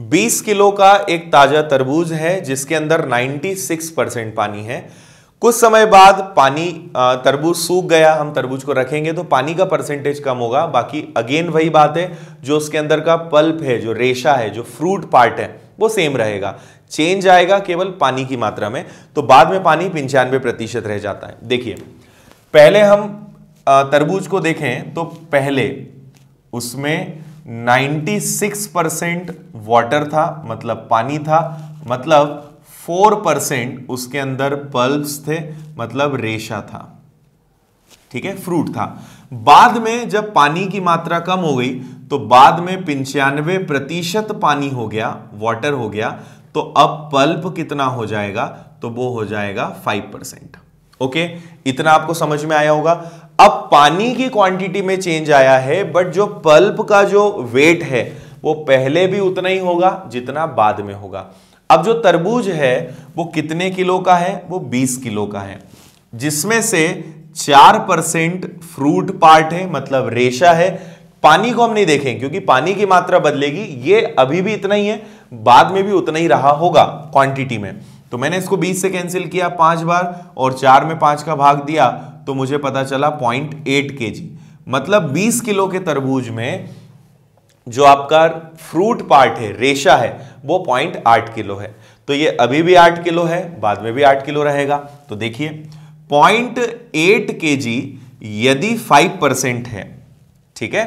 S1: 20 किलो का एक ताजा तरबूज है जिसके अंदर 96 परसेंट पानी है कुछ समय बाद पानी तरबूज सूख गया हम तरबूज को रखेंगे तो पानी का परसेंटेज कम होगा बाकी अगेन वही बात है जो उसके अंदर का पल्प है जो रेशा है जो फ्रूट पार्ट है वो सेम रहेगा चेंज आएगा केवल पानी की मात्रा में तो बाद में पानी पंचानवे प्रतिशत रह जाता है देखिए पहले हम तरबूज को देखें तो पहले उसमें 96 परसेंट वाटर था मतलब पानी था मतलब 4 परसेंट उसके अंदर पल्प्स थे मतलब रेशा था ठीक है फ्रूट था बाद में जब पानी की मात्रा कम हो गई तो बाद में पंचानवे प्रतिशत पानी हो गया वाटर हो गया तो अब पल्प कितना हो जाएगा तो वो हो जाएगा फाइव परसेंट ओके इतना आपको समझ में आया होगा अब पानी की क्वांटिटी में चेंज आया है बट जो पल्प का जो वेट है वो पहले भी उतना ही होगा जितना बाद में होगा अब जो तरबूज है वो कितने किलो का है वो 20 किलो का है जिसमें से 4 परसेंट फ्रूट पार्ट है मतलब रेशा है पानी को हम नहीं देखें क्योंकि पानी की मात्रा बदलेगी ये अभी भी इतना ही है बाद में भी उतना ही रहा होगा क्वांटिटी में तो मैंने इसको 20 से कैंसिल किया पांच बार और चार में पांच का भाग दिया तो मुझे पता चला पॉइंट एट के जी मतलब बीस किलो के तरबूज में जो आपका फ्रूट पार्ट है रेशा है वो पॉइंट आठ किलो है तो ये अभी भी आठ किलो है बाद में भी आठ किलो रहेगा तो देखिए पॉइंट एट के जी यदि फाइव परसेंट है ठीक है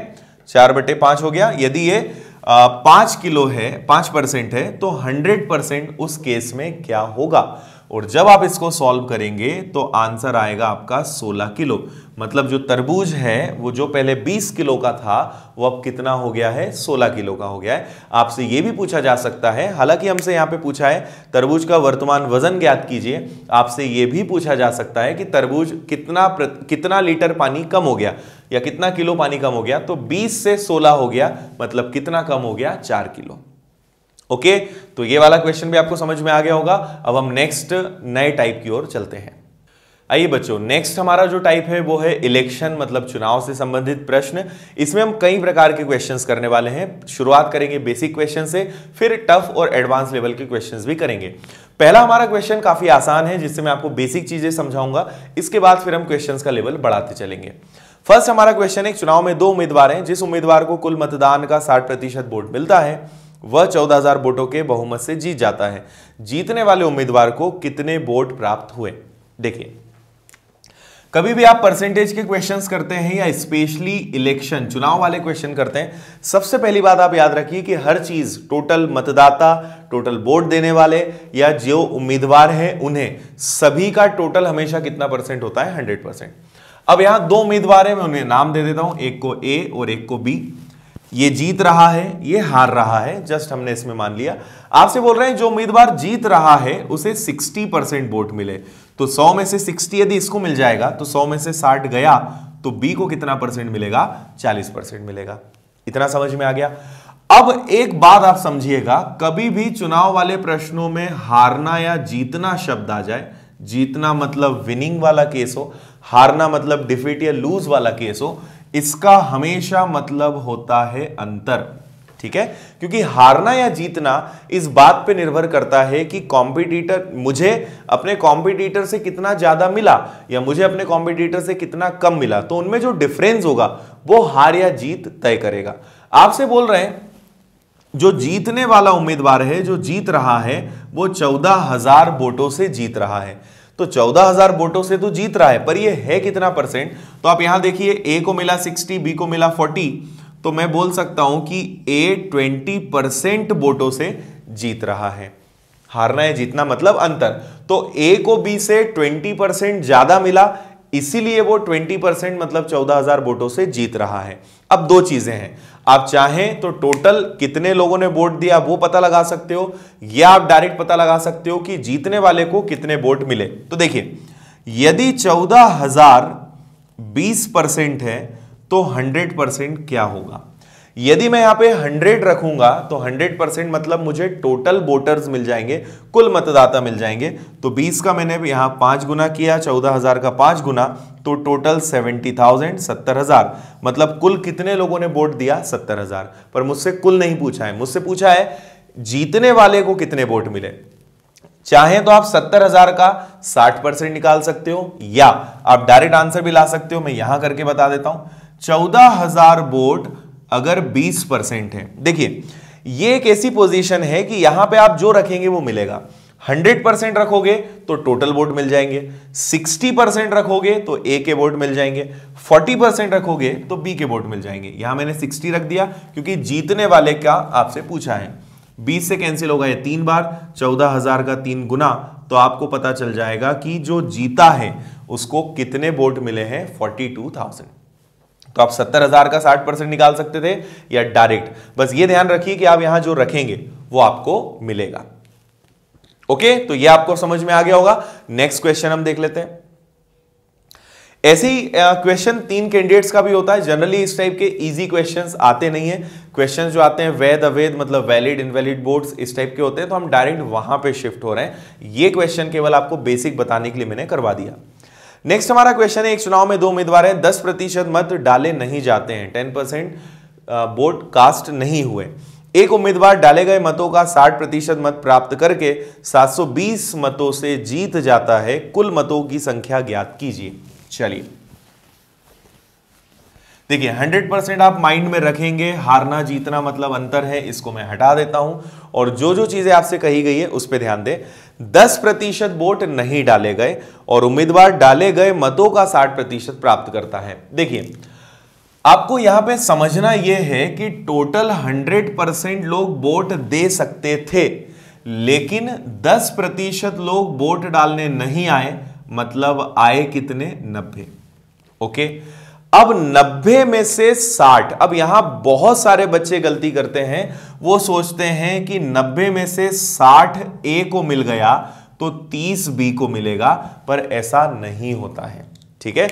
S1: चार बटे पांच हो गया यदि ये पांच किलो है पांच परसेंट है तो हंड्रेड परसेंट उस केस में क्या होगा और जब आप इसको सॉल्व करेंगे तो आंसर आएगा आपका 16 किलो मतलब जो तरबूज है वो जो पहले 20 किलो का था वो अब कितना हो गया है 16 किलो का हो गया है आपसे ये भी पूछा जा सकता है हालांकि हमसे यहाँ पे पूछा है तरबूज का वर्तमान वजन ज्ञात कीजिए आपसे ये भी पूछा जा सकता है कि तरबूज कितना कितना लीटर पानी कम हो गया या कितना किलो पानी कम हो गया तो बीस से सोलह हो गया मतलब कितना कम हो गया चार किलो ओके तो ये वाला क्वेश्चन भी आपको समझ में आ गया होगा अब हम नेक्स्ट नए टाइप की ओर चलते हैं आइए बच्चों नेक्स्ट हमारा जो टाइप है वो है इलेक्शन मतलब चुनाव से संबंधित प्रश्न इसमें हम कई प्रकार के क्वेश्चंस करने वाले हैं शुरुआत करेंगे बेसिक क्वेश्चन से फिर टफ और एडवांस लेवल के क्वेश्चंस भी करेंगे पहला हमारा क्वेश्चन काफी आसान है जिससे मैं आपको बेसिक चीजें समझाऊंगा इसके बाद फिर हम क्वेश्चन का लेवल बढ़ाते चलेंगे फर्स्ट हमारा क्वेश्चन है चुनाव में दो उम्मीदवार हैं जिस उम्मीदवार को कुल मतदान का साठ प्रतिशत वोट मिलता है वह 14,000 वोटों के बहुमत से जीत जाता है जीतने वाले उम्मीदवार को कितने वोट प्राप्त हुए देखिए कभी भी आप परसेंटेज के क्वेश्चंस करते हैं या स्पेशली इलेक्शन चुनाव वाले क्वेश्चन करते हैं सबसे पहली बात आप याद रखिए कि हर चीज टोटल मतदाता टोटल वोट देने वाले या जो उम्मीदवार हैं उन्हें सभी का टोटल हमेशा कितना परसेंट होता है हंड्रेड परसेंट अब यहां दो उम्मीदवार हैं मैं उन्हें नाम दे देता हूं एक को ए और एक को बी ये जीत रहा है ये हार रहा है जस्ट हमने इसमें मान लिया आपसे बोल रहे हैं जो उम्मीदवार जीत रहा है उसे 60 परसेंट वोट मिले तो 100 में से 60 यदि इसको मिल जाएगा तो 100 में से 60 गया तो बी को कितना परसेंट मिलेगा 40 परसेंट मिलेगा इतना समझ में आ गया अब एक बात आप समझिएगा कभी भी चुनाव वाले प्रश्नों में हारना या जीतना शब्द आ जाए जीतना मतलब विनिंग वाला केस हो हारना मतलब डिफिट या लूज वाला केस हो इसका हमेशा मतलब होता है अंतर ठीक है क्योंकि हारना या जीतना इस बात पे निर्भर करता है कि कॉम्पिटिटर मुझे अपने कॉम्पिटिटर से कितना ज्यादा मिला या मुझे अपने कॉम्पिटिटर से कितना कम मिला तो उनमें जो डिफरेंस होगा वो हार या जीत तय करेगा आपसे बोल रहे हैं जो जीतने वाला उम्मीदवार है जो जीत रहा है वो चौदह हजार वोटों से जीत रहा है तो चौदह हजार वोटों से तो जीत रहा है पर ये है कितना परसेंट तो आप यहां देखिए ए को मिला सिक्सटी बी को मिला फोर्टी तो मैं बोल सकता हूं कि ए ट्वेंटी परसेंट वोटों से जीत रहा है हारना है जीतना मतलब अंतर तो ए को बी से ट्वेंटी परसेंट ज्यादा मिला इसीलिए वो 20 परसेंट मतलब 14,000 वोटों से जीत रहा है अब दो चीजें हैं आप चाहें तो टोटल कितने लोगों ने वोट दिया वो पता लगा सकते हो या आप डायरेक्ट पता लगा सकते हो कि जीतने वाले को कितने वोट मिले तो देखिए यदि चौदह हजार बीस परसेंट है तो हंड्रेड परसेंट क्या होगा यदि मैं यहां पे 100 रखूंगा तो 100 परसेंट मतलब मुझे टोटल वोटर्स मिल जाएंगे कुल मतदाता मिल जाएंगे तो 20 का मैंने यहां पांच गुना किया चौदह हजार का पांच गुना तो टोटल सेवेंटी थाउजेंड सत्तर हजार मतलब कुल कितने लोगों ने वोट दिया सत्तर हजार पर मुझसे कुल नहीं पूछा है मुझसे पूछा है जीतने वाले को कितने वोट मिले चाहे तो आप सत्तर हजार का साठ परसेंट निकाल सकते हो या आप डायरेक्ट आंसर भी ला सकते हो मैं यहां करके बता देता हूं चौदह हजार वोट अगर 20 परसेंट है देखिए ये एक ऐसी पोजीशन है कि यहां पे आप जो रखेंगे वो मिलेगा 100 परसेंट रखोगे तो टोटल वोट मिल जाएंगे 60 परसेंट रखोगे तो ए के वोट मिल जाएंगे 40 परसेंट रखोगे तो बी के वोट मिल जाएंगे यहां मैंने 60 रख दिया क्योंकि जीतने वाले का आपसे पूछा है 20 से कैंसिल होगा ये तीन बार चौदह हजार का तीन गुना तो आपको पता चल जाएगा कि जो जीता है उसको कितने वोट मिले हैं फोर्टी टू थाउजेंड तो आप सत्तर हज़ार का साठ परसेंट निकाल सकते थे या डायरेक्ट बस ये ध्यान रखिए कि आप यहां जो रखेंगे वो आपको मिलेगा ओके तो ये आपको समझ में आ गया होगा नेक्स्ट क्वेश्चन हम देख लेते हैं ऐसी क्वेश्चन तीन कैंडिडेट्स का भी होता है जनरली इस टाइप के इजी क्वेश्चंस आते नहीं है क्वेश्चंस जो आते हैं वैध अवैध मतलब वैलिड इनवैलिड बोर्ड्स इस टाइप के होते हैं तो हम डायरेक्ट वहां पे शिफ्ट हो रहे हैं ये क्वेश्चन केवल आपको बेसिक बताने के लिए मैंने करवा दिया नेक्स्ट हमारा क्वेश्चन है एक चुनाव में दो उम्मीदवार हैं दस प्रतिशत मत डाले नहीं जाते हैं टेन परसेंट वोट कास्ट नहीं हुए एक उम्मीदवार डाले गए मतों का 60 प्रतिशत मत प्राप्त करके 720 मतों से जीत जाता है कुल मतों की संख्या ज्ञात कीजिए चलिए देखिए 100 परसेंट आप माइंड में रखेंगे हारना जीतना मतलब अंतर है इसको मैं हटा देता हूं और जो जो चीजें आपसे कही गई है उस पर ध्यान दें 10 प्रतिशत वोट नहीं डाले गए और उम्मीदवार डाले गए मतों का 60 प्रतिशत प्राप्त करता है देखिए आपको यहां पे समझना यह है कि टोटल 100 परसेंट लोग वोट दे सकते थे लेकिन 10 प्रतिशत लोग वोट डालने नहीं आए मतलब आए कितने नब्बे ओके okay? अब 90 में से 60 अब यहां बहुत सारे बच्चे गलती करते हैं वो सोचते हैं कि 90 में से 60 ए को मिल गया तो 30 बी को मिलेगा पर ऐसा नहीं होता है ठीक है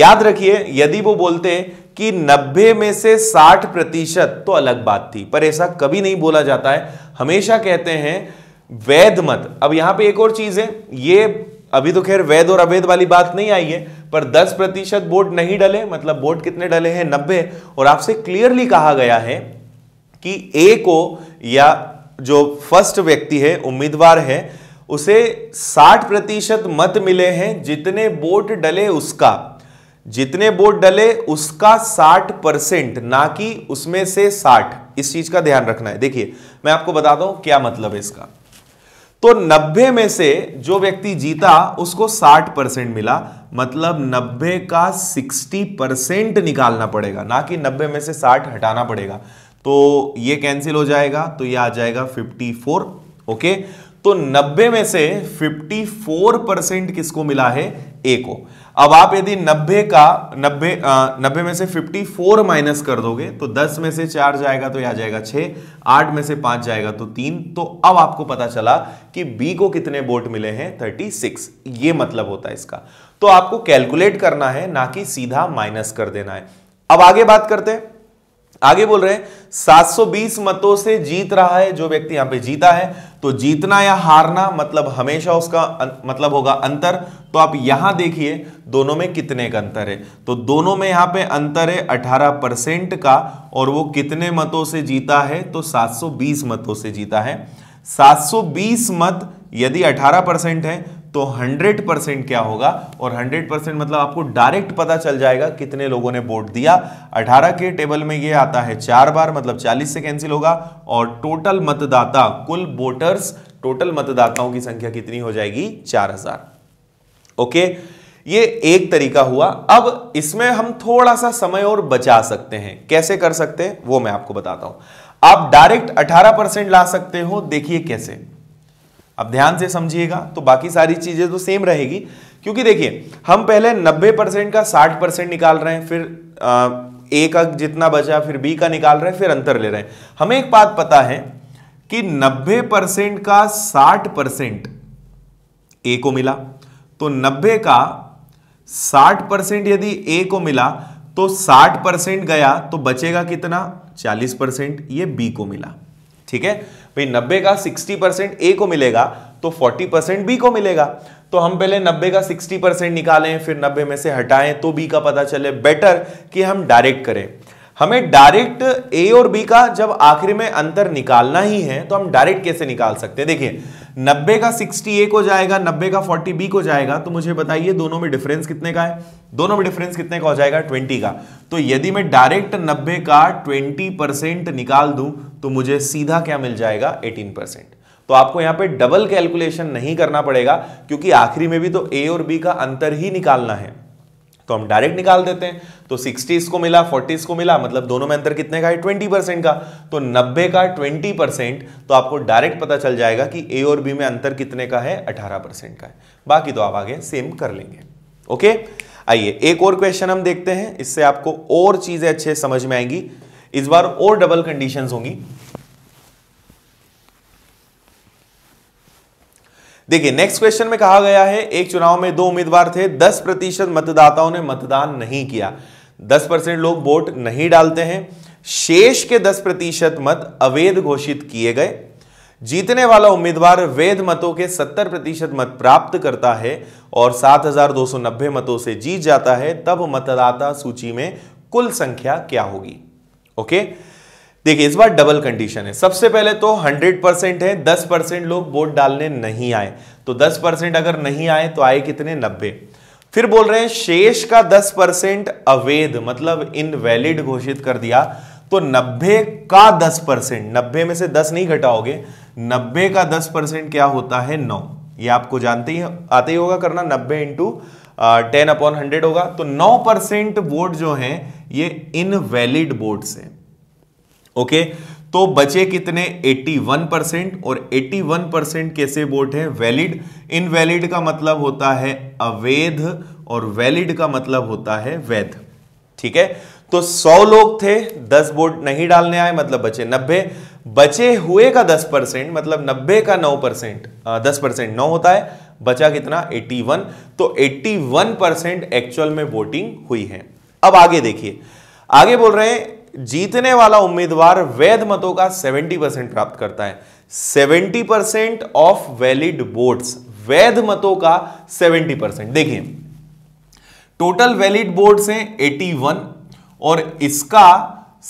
S1: याद रखिए यदि वो बोलते कि 90 में से 60 प्रतिशत तो अलग बात थी पर ऐसा कभी नहीं बोला जाता है हमेशा कहते हैं वैध मत अब यहां पे एक और चीज है ये अभी तो खैर वैध और अवैध वाली बात नहीं आई है पर 10 प्रतिशत वोट नहीं डले मतलब वोट कितने डले हैं 90 और आपसे क्लियरली कहा गया है कि ए को या जो फर्स्ट व्यक्ति है उम्मीदवार है उसे 60 प्रतिशत मत मिले हैं जितने वोट डले उसका जितने वोट डले उसका 60 परसेंट ना कि उसमें से 60 इस चीज का ध्यान रखना है देखिए मैं आपको बताता हूं क्या मतलब है इसका तो 90 में से जो व्यक्ति जीता उसको 60 परसेंट मिला मतलब 90 का 60 परसेंट निकालना पड़ेगा ना कि 90 में से 60 हटाना पड़ेगा तो ये कैंसिल हो जाएगा तो ये आ जाएगा 54 ओके तो 90 में से 54 परसेंट किसको मिला है ए को अब आप यदि 90 का 90 नब्बे में से 54 माइनस कर दोगे तो 10 में से चार जाएगा तो यह आ जाएगा 6 8 में से पांच जाएगा तो तीन तो अब आपको पता चला कि बी को कितने वोट मिले हैं 36 ये मतलब होता है इसका तो आपको कैलकुलेट करना है ना कि सीधा माइनस कर देना है अब आगे बात करते हैं आगे बोल रहे हैं 720 मतों से जीत रहा है जो व्यक्ति यहां पे जीता है तो जीतना या हारना मतलब हमेशा उसका अं, मतलब होगा अंतर तो आप यहां देखिए दोनों में कितने का अंतर है तो दोनों में यहां पे अंतर है 18 परसेंट का और वो कितने मतों से जीता है तो 720 मतों से जीता है 720 मत यदि 18 परसेंट है तो 100 परसेंट क्या होगा और 100 परसेंट मतलब आपको डायरेक्ट पता चल जाएगा कितने लोगों ने वोट दिया 18 के टेबल में ये आता है चार बार मतलब 40 से कैंसिल होगा और टोटल मतदाता कुल वोटर्स टोटल मतदाताओं की संख्या कितनी हो जाएगी 4000 ओके ये एक तरीका हुआ अब इसमें हम थोड़ा सा समय और बचा सकते हैं कैसे कर सकते हैं वो मैं आपको बताता हूं आप डायरेक्ट 18 परसेंट ला सकते हो देखिए कैसे अब ध्यान से समझिएगा तो बाकी सारी चीज़ें तो सेम रहेगी क्योंकि देखिए हम पहले 90 परसेंट का 60 परसेंट निकाल रहे हैं फिर ए का जितना बचा फिर बी का निकाल रहे हैं फिर अंतर ले रहे हैं हमें एक बात पता है कि 90 परसेंट का 60 परसेंट ए को मिला तो 90 का 60 परसेंट यदि ए को मिला तो 60 परसेंट गया तो बचेगा कितना 40 परसेंट ये बी को मिला ठीक है भाई नब्बे का सिक्सटी परसेंट ए को मिलेगा तो फोर्टी परसेंट बी को मिलेगा तो हम पहले नब्बे का सिक्सटी परसेंट निकालें फिर नब्बे में से हटाएं तो बी का पता चले बेटर कि हम डायरेक्ट करें हमें डायरेक्ट ए और बी का जब आखिर में अंतर निकालना ही है तो हम डायरेक्ट कैसे निकाल सकते हैं देखिए 90 का 60 ए को जाएगा 90 का 40 बी को जाएगा तो मुझे बताइए दोनों में डिफरेंस कितने का है दोनों में डिफरेंस कितने का हो जाएगा 20 का तो यदि मैं डायरेक्ट 90 का 20 परसेंट निकाल दूं तो मुझे सीधा क्या मिल जाएगा 18 परसेंट तो आपको यहां पर डबल कैलकुलेशन नहीं करना पड़ेगा क्योंकि आखिरी में भी तो ए और बी का अंतर ही निकालना है तो हम डायरेक्ट निकाल देते हैं तो 60s को मिला फोर्टीज को मिला मतलब दोनों में अंतर कितने का है 20 परसेंट का तो 90 का 20 परसेंट तो आपको डायरेक्ट पता चल जाएगा कि ए और बी में अंतर कितने का है 18 परसेंट का है बाकी तो आप आगे सेम कर लेंगे ओके आइए एक और क्वेश्चन हम देखते हैं इससे आपको और चीज़ें अच्छे समझ में आएंगी इस बार और डबल कंडीशन होंगी देखिए नेक्स्ट क्वेश्चन में कहा गया है एक चुनाव में दो उम्मीदवार थे दस प्रतिशत मतदाताओं ने मतदान नहीं किया दस परसेंट लोग वोट नहीं डालते हैं शेष के दस प्रतिशत मत अवैध घोषित किए गए जीतने वाला उम्मीदवार वैध मतों के 70 प्रतिशत मत प्राप्त करता है और 7,290 मतों से जीत जाता है तब मतदाता सूची में कुल संख्या क्या होगी ओके okay? देखिए इस बार डबल कंडीशन है सबसे पहले तो 100 परसेंट है 10 परसेंट लोग वोट डालने नहीं आए तो 10 परसेंट अगर नहीं आए तो आए कितने 90 फिर बोल रहे हैं शेष का 10 परसेंट अवैध मतलब इनवैलिड घोषित कर दिया तो 90 का 10 परसेंट नब्बे में से 10 नहीं घटाओगे 90 का 10 परसेंट क्या होता है नौ ये आपको जानते ही आते ही होगा करना नब्बे इंटू टेन अपॉन हंड्रेड होगा तो नौ परसेंट वोट जो है ये इनवैलिड वोट से ओके तो बचे कितने 81 परसेंट और 81 परसेंट कैसे वोट हैं वैलिड इनवैलिड का मतलब होता है अवैध और वैलिड का मतलब होता है वैध ठीक है तो 100 लोग थे 10 वोट नहीं डालने आए मतलब बचे 90 बचे हुए का 10 परसेंट मतलब 90 का 9 परसेंट दस परसेंट नौ होता है बचा कितना 81 तो 81 परसेंट एक्चुअल में वोटिंग हुई है अब आगे देखिए आगे बोल रहे हैं जीतने वाला उम्मीदवार वैध मतों का 70 परसेंट प्राप्त करता है 70 परसेंट ऑफ वैलिड वोट्स वैध मतों का 70 परसेंट देखिए टोटल वैलिड वोट्स हैं 81 और इसका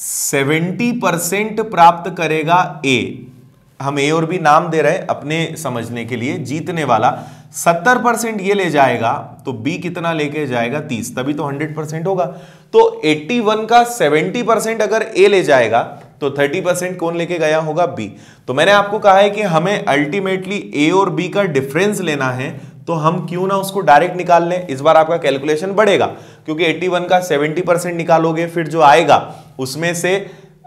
S1: 70 परसेंट प्राप्त करेगा ए हम ए और भी नाम दे रहे हैं अपने समझने के लिए जीतने वाला सत्तर परसेंट ये ले जाएगा तो बी कितना लेके जाएगा तीस तभी तो हंड्रेड परसेंट होगा तो एट्टी वन का सेवेंटी परसेंट अगर ए ले जाएगा तो थर्टी परसेंट कौन लेके गया होगा बी तो मैंने आपको कहा है कि हमें अल्टीमेटली ए और बी का डिफरेंस लेना है तो हम क्यों ना उसको डायरेक्ट निकाल लें इस बार आपका कैलकुलेशन बढ़ेगा क्योंकि 81 का 70 परसेंट निकालोगे फिर जो आएगा उसमें से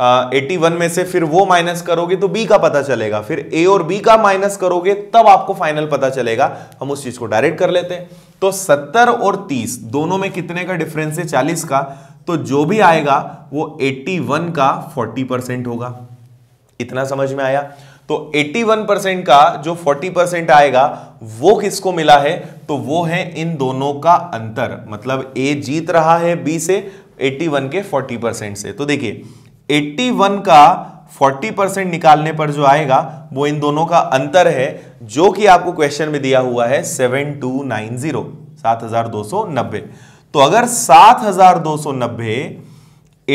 S1: एटी वन में से फिर वो माइनस करोगे तो बी का पता चलेगा फिर ए और बी का माइनस करोगे तब आपको फाइनल पता चलेगा हम उस चीज को डायरेक्ट कर लेते हैं तो सत्तर और तीस दोनों में कितने का डिफरेंस है चालीस का तो जो भी आएगा वो एट्टी वन का फोर्टी परसेंट होगा इतना समझ में आया तो 81 परसेंट का जो 40 परसेंट आएगा वो किसको मिला है तो वो है इन दोनों का अंतर मतलब ए जीत रहा है बी से 81 के 40 परसेंट से तो देखिए 81 का 40 परसेंट निकालने पर जो आएगा वो इन दोनों का अंतर है जो कि आपको क्वेश्चन में दिया हुआ है 7290 7290 तो अगर 7290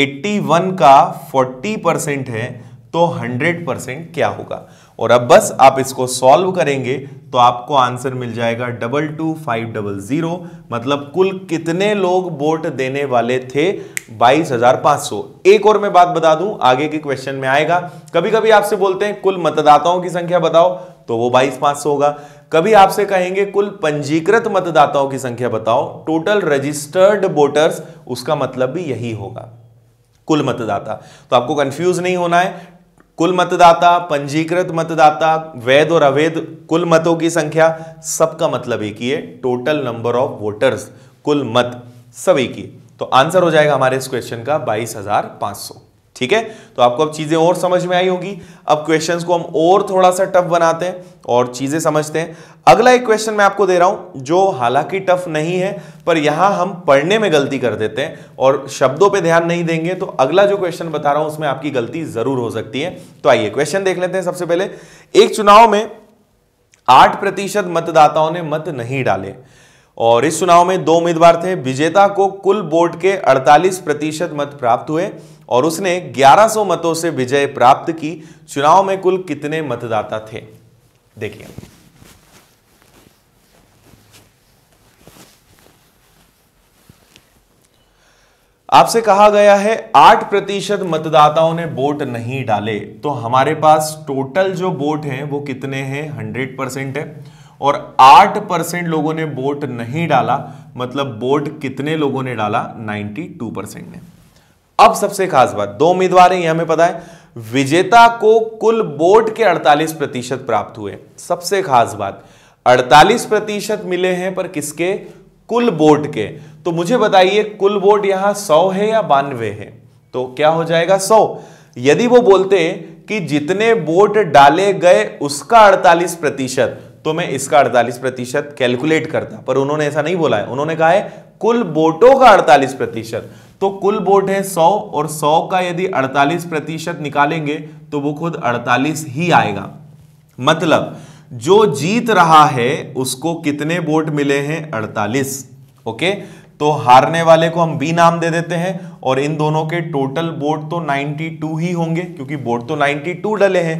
S1: 81 का 40 परसेंट है तो 100 परसेंट क्या होगा और अब बस आप इसको सॉल्व करेंगे तो आपको आंसर मिल जाएगा double two five double zero मतलब कुल कितने लोग वोट देने वाले थे बाईस हजार पांच सौ एक और मैं बात बता दूं आगे के क्वेश्चन में आएगा कभी कभी आपसे बोलते हैं कुल मतदाताओं की संख्या बताओ तो वो बाईस पांच सौ होगा कभी आपसे कहेंगे कुल पंजीकृत मतदाताओं की संख्या बताओ टोटल रजिस्टर्ड वोटर्स उसका मतलब भी यही होगा कुल मतदाता तो आपको कंफ्यूज नहीं होना है कुल मतदाता पंजीकृत मतदाता वैध और अवैध कुल मतों की संख्या सबका मतलब एक ही है टोटल नंबर ऑफ वोटर्स कुल मत सब एक ही तो आंसर हो जाएगा हमारे इस क्वेश्चन का बाईस हजार पांच सौ ठीक है तो आपको अब चीज़ें और समझ में आई होगी अब क्वेश्चंस को हम और थोड़ा सा टफ बनाते हैं और चीज़ें समझते हैं अगला एक क्वेश्चन मैं आपको दे रहा हूं जो हालांकि टफ नहीं है पर यहां हम पढ़ने में गलती कर देते हैं और शब्दों पे ध्यान नहीं देंगे तो अगला जो क्वेश्चन बता रहा हूं उसमें आपकी गलती ज़रूर हो सकती है तो आइए क्वेश्चन देख लेते हैं सबसे पहले एक चुनाव में आठ प्रतिशत मतदाताओं ने मत नहीं डाले और इस चुनाव में दो उम्मीदवार थे विजेता को कुल वोट के अड़तालीस प्रतिशत मत प्राप्त हुए और उसने 1100 मतों से विजय प्राप्त की चुनाव में कुल कितने मतदाता थे देखिए आपसे कहा गया है आठ प्रतिशत मतदाताओं ने वोट नहीं डाले तो हमारे पास टोटल जो वोट हैं वो कितने हैं हंड्रेड परसेंट है और आठ परसेंट लोगों ने वोट नहीं डाला मतलब वोट कितने लोगों ने डाला नाइन्टी टू परसेंट ने अब सबसे खास बात दो उम्मीदवार हैं हमें पता है विजेता को कुल वोट के 48 प्रतिशत प्राप्त हुए सबसे खास बात 48 प्रतिशत मिले हैं पर किसके कुल वोट के तो मुझे बताइए कुल वोट यहां 100 है या बानवे है तो क्या हो जाएगा 100 यदि वो बोलते कि जितने वोट डाले गए उसका 48 प्रतिशत तो मैं इसका 48 प्रतिशत कैलकुलेट करता पर उन्होंने ऐसा नहीं बोला है उन्होंने कहा है कुल वोटों का 48 प्रतिशत तो कुल वोट है 100 और 100 का यदि 48 प्रतिशत निकालेंगे तो वो खुद 48 ही आएगा मतलब जो जीत रहा है उसको कितने वोट मिले हैं 48 ओके तो हारने वाले को हम बी नाम दे देते हैं और इन दोनों के टोटल वोट तो 92 ही होंगे क्योंकि वोट तो 92 डले हैं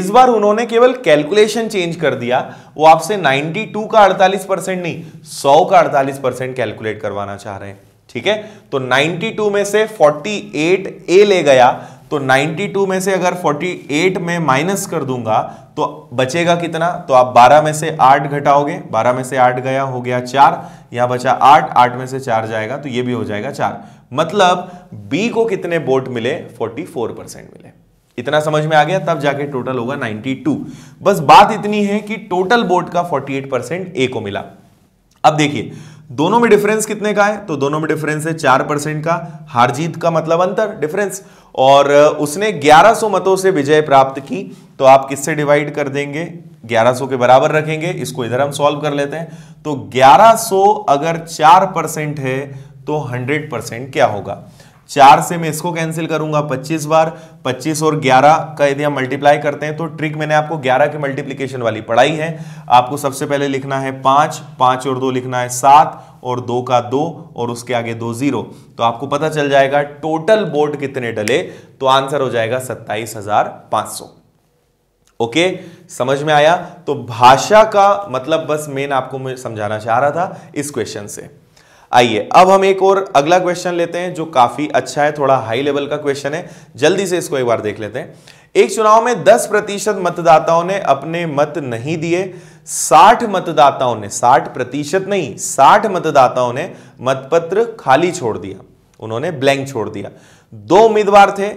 S1: इस बार उन्होंने केवल कैलकुलेशन चेंज कर दिया वो आपसे 92 का 48 परसेंट नहीं 100 का 48 परसेंट कैलकुलेट करवाना चाह रहे हैं ठीक है तो 92 में से 48 ए ले गया तो 92 में से अगर 48 में माइनस कर दूंगा तो बचेगा कितना तो आप 12 में से 8 घटाओगे 12 में से 8 गया हो गया 4 या बचा 8 8 में से 4 जाएगा तो ये भी हो जाएगा 4 मतलब बी को कितने वोट मिले 44 परसेंट मिले इतना समझ में आ गया तब जाके टोटल होगा 92 बस बात इतनी है कि टोटल वोट का 48 परसेंट ए को मिला अब देखिए दोनों में डिफरेंस कितने का है तो दोनों में डिफरेंस है चार परसेंट का हार जीत का मतलब अंतर डिफरेंस और उसने 1100 मतों से विजय प्राप्त की तो आप किससे डिवाइड कर देंगे 1100 के बराबर रखेंगे इसको इधर हम सॉल्व कर लेते हैं तो 1100 अगर चार परसेंट है तो हंड्रेड परसेंट क्या होगा चार से मैं इसको कैंसिल करूंगा पच्चीस बार पच्चीस और ग्यारह का यदि हम मल्टीप्लाई करते हैं तो ट्रिक मैंने आपको ग्यारह की मल्टीप्लीकेशन वाली पढ़ाई है आपको सबसे पहले लिखना है पांच पांच और दो लिखना है सात और दो का दो और उसके आगे दो जीरो तो आपको पता चल जाएगा टोटल बोर्ड कितने डले तो आंसर हो जाएगा सत्ताईस हजार पांच सौ ओके समझ में आया तो भाषा का मतलब बस मेन आपको मैं समझाना चाह रहा था इस क्वेश्चन से आइए अब हम एक और अगला क्वेश्चन लेते हैं जो काफी अच्छा है थोड़ा हाई लेवल का क्वेश्चन है जल्दी से इसको एक बार देख लेते हैं एक चुनाव में 10 प्रतिशत मतदाताओं ने अपने मत नहीं दिए 60 मतदाताओं ने 60 प्रतिशत नहीं 60 मतदाताओं ने मतपत्र खाली छोड़ दिया उन्होंने ब्लैंक छोड़ दिया दो उम्मीदवार थे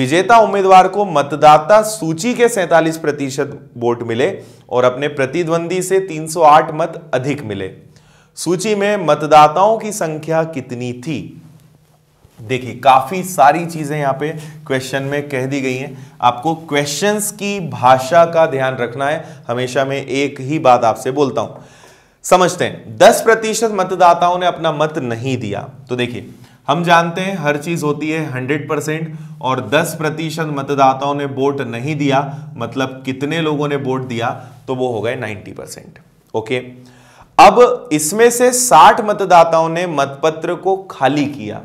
S1: विजेता उम्मीदवार को मतदाता सूची के 47 प्रतिशत वोट मिले और अपने प्रतिद्वंदी से 308 मत अधिक मिले सूची में मतदाताओं की संख्या कितनी थी देखिए काफी सारी चीजें यहां पे क्वेश्चन में कह दी गई हैं आपको क्वेश्चंस की भाषा का ध्यान रखना है हमेशा मैं एक ही बात आपसे बोलता हूं समझते हैं दस प्रतिशत मतदाताओं ने अपना मत नहीं दिया तो देखिए हम जानते हैं हर चीज होती है हंड्रेड परसेंट और दस प्रतिशत मतदाताओं ने वोट नहीं दिया मतलब कितने लोगों ने वोट दिया तो वो हो गए नाइन्टी परसेंट ओके अब इसमें से 60 मतदाताओं ने मतपत्र को खाली किया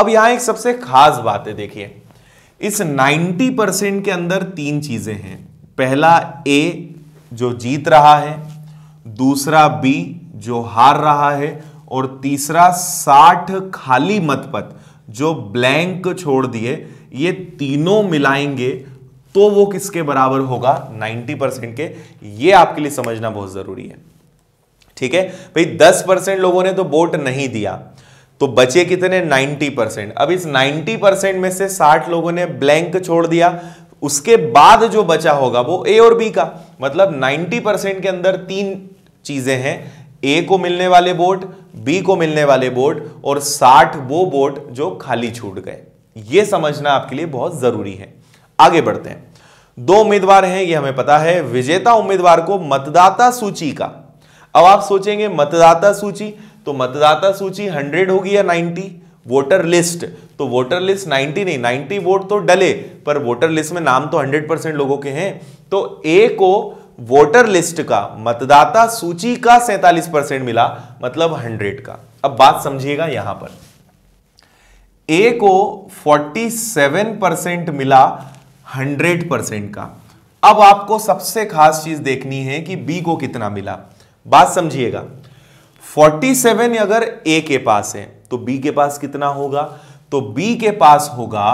S1: अब यहां एक सबसे खास बात है देखिए इस 90 परसेंट के अंदर तीन चीजें हैं पहला ए जो जीत रहा है दूसरा बी जो हार रहा है और तीसरा 60 खाली मतपत्र जो ब्लैंक छोड़ दिए ये तीनों मिलाएंगे तो वो किसके बराबर होगा 90 परसेंट के ये आपके लिए समझना बहुत जरूरी है ठीक है भाई दस परसेंट लोगों ने तो वोट नहीं दिया तो बचे कितने 90 परसेंट अब इस 90 परसेंट में से 60 लोगों ने ब्लैंक छोड़ दिया उसके बाद जो बचा होगा वो ए और बी का मतलब 90 परसेंट के अंदर तीन चीजें हैं ए को मिलने वाले वोट बी को मिलने वाले वोट और 60 वो वोट जो खाली छूट गए ये समझना आपके लिए बहुत जरूरी है आगे बढ़ते हैं दो उम्मीदवार हैं ये हमें पता है विजेता उम्मीदवार को मतदाता सूची का अब आप सोचेंगे मतदाता सूची तो मतदाता सूची 100 होगी या 90 वोटर लिस्ट तो वोटर लिस्ट 90 नहीं 90 वोट तो डले पर वोटर लिस्ट में नाम तो 100 परसेंट लोगों के हैं तो ए को वोटर लिस्ट का मतदाता सूची का सैतालीस परसेंट मिला मतलब 100 का अब बात समझिएगा यहां पर ए को 47 परसेंट मिला 100 परसेंट का अब आपको सबसे खास चीज देखनी है कि बी को कितना मिला बात समझिएगा 47 अगर ए के पास है तो बी के पास कितना होगा तो बी के पास होगा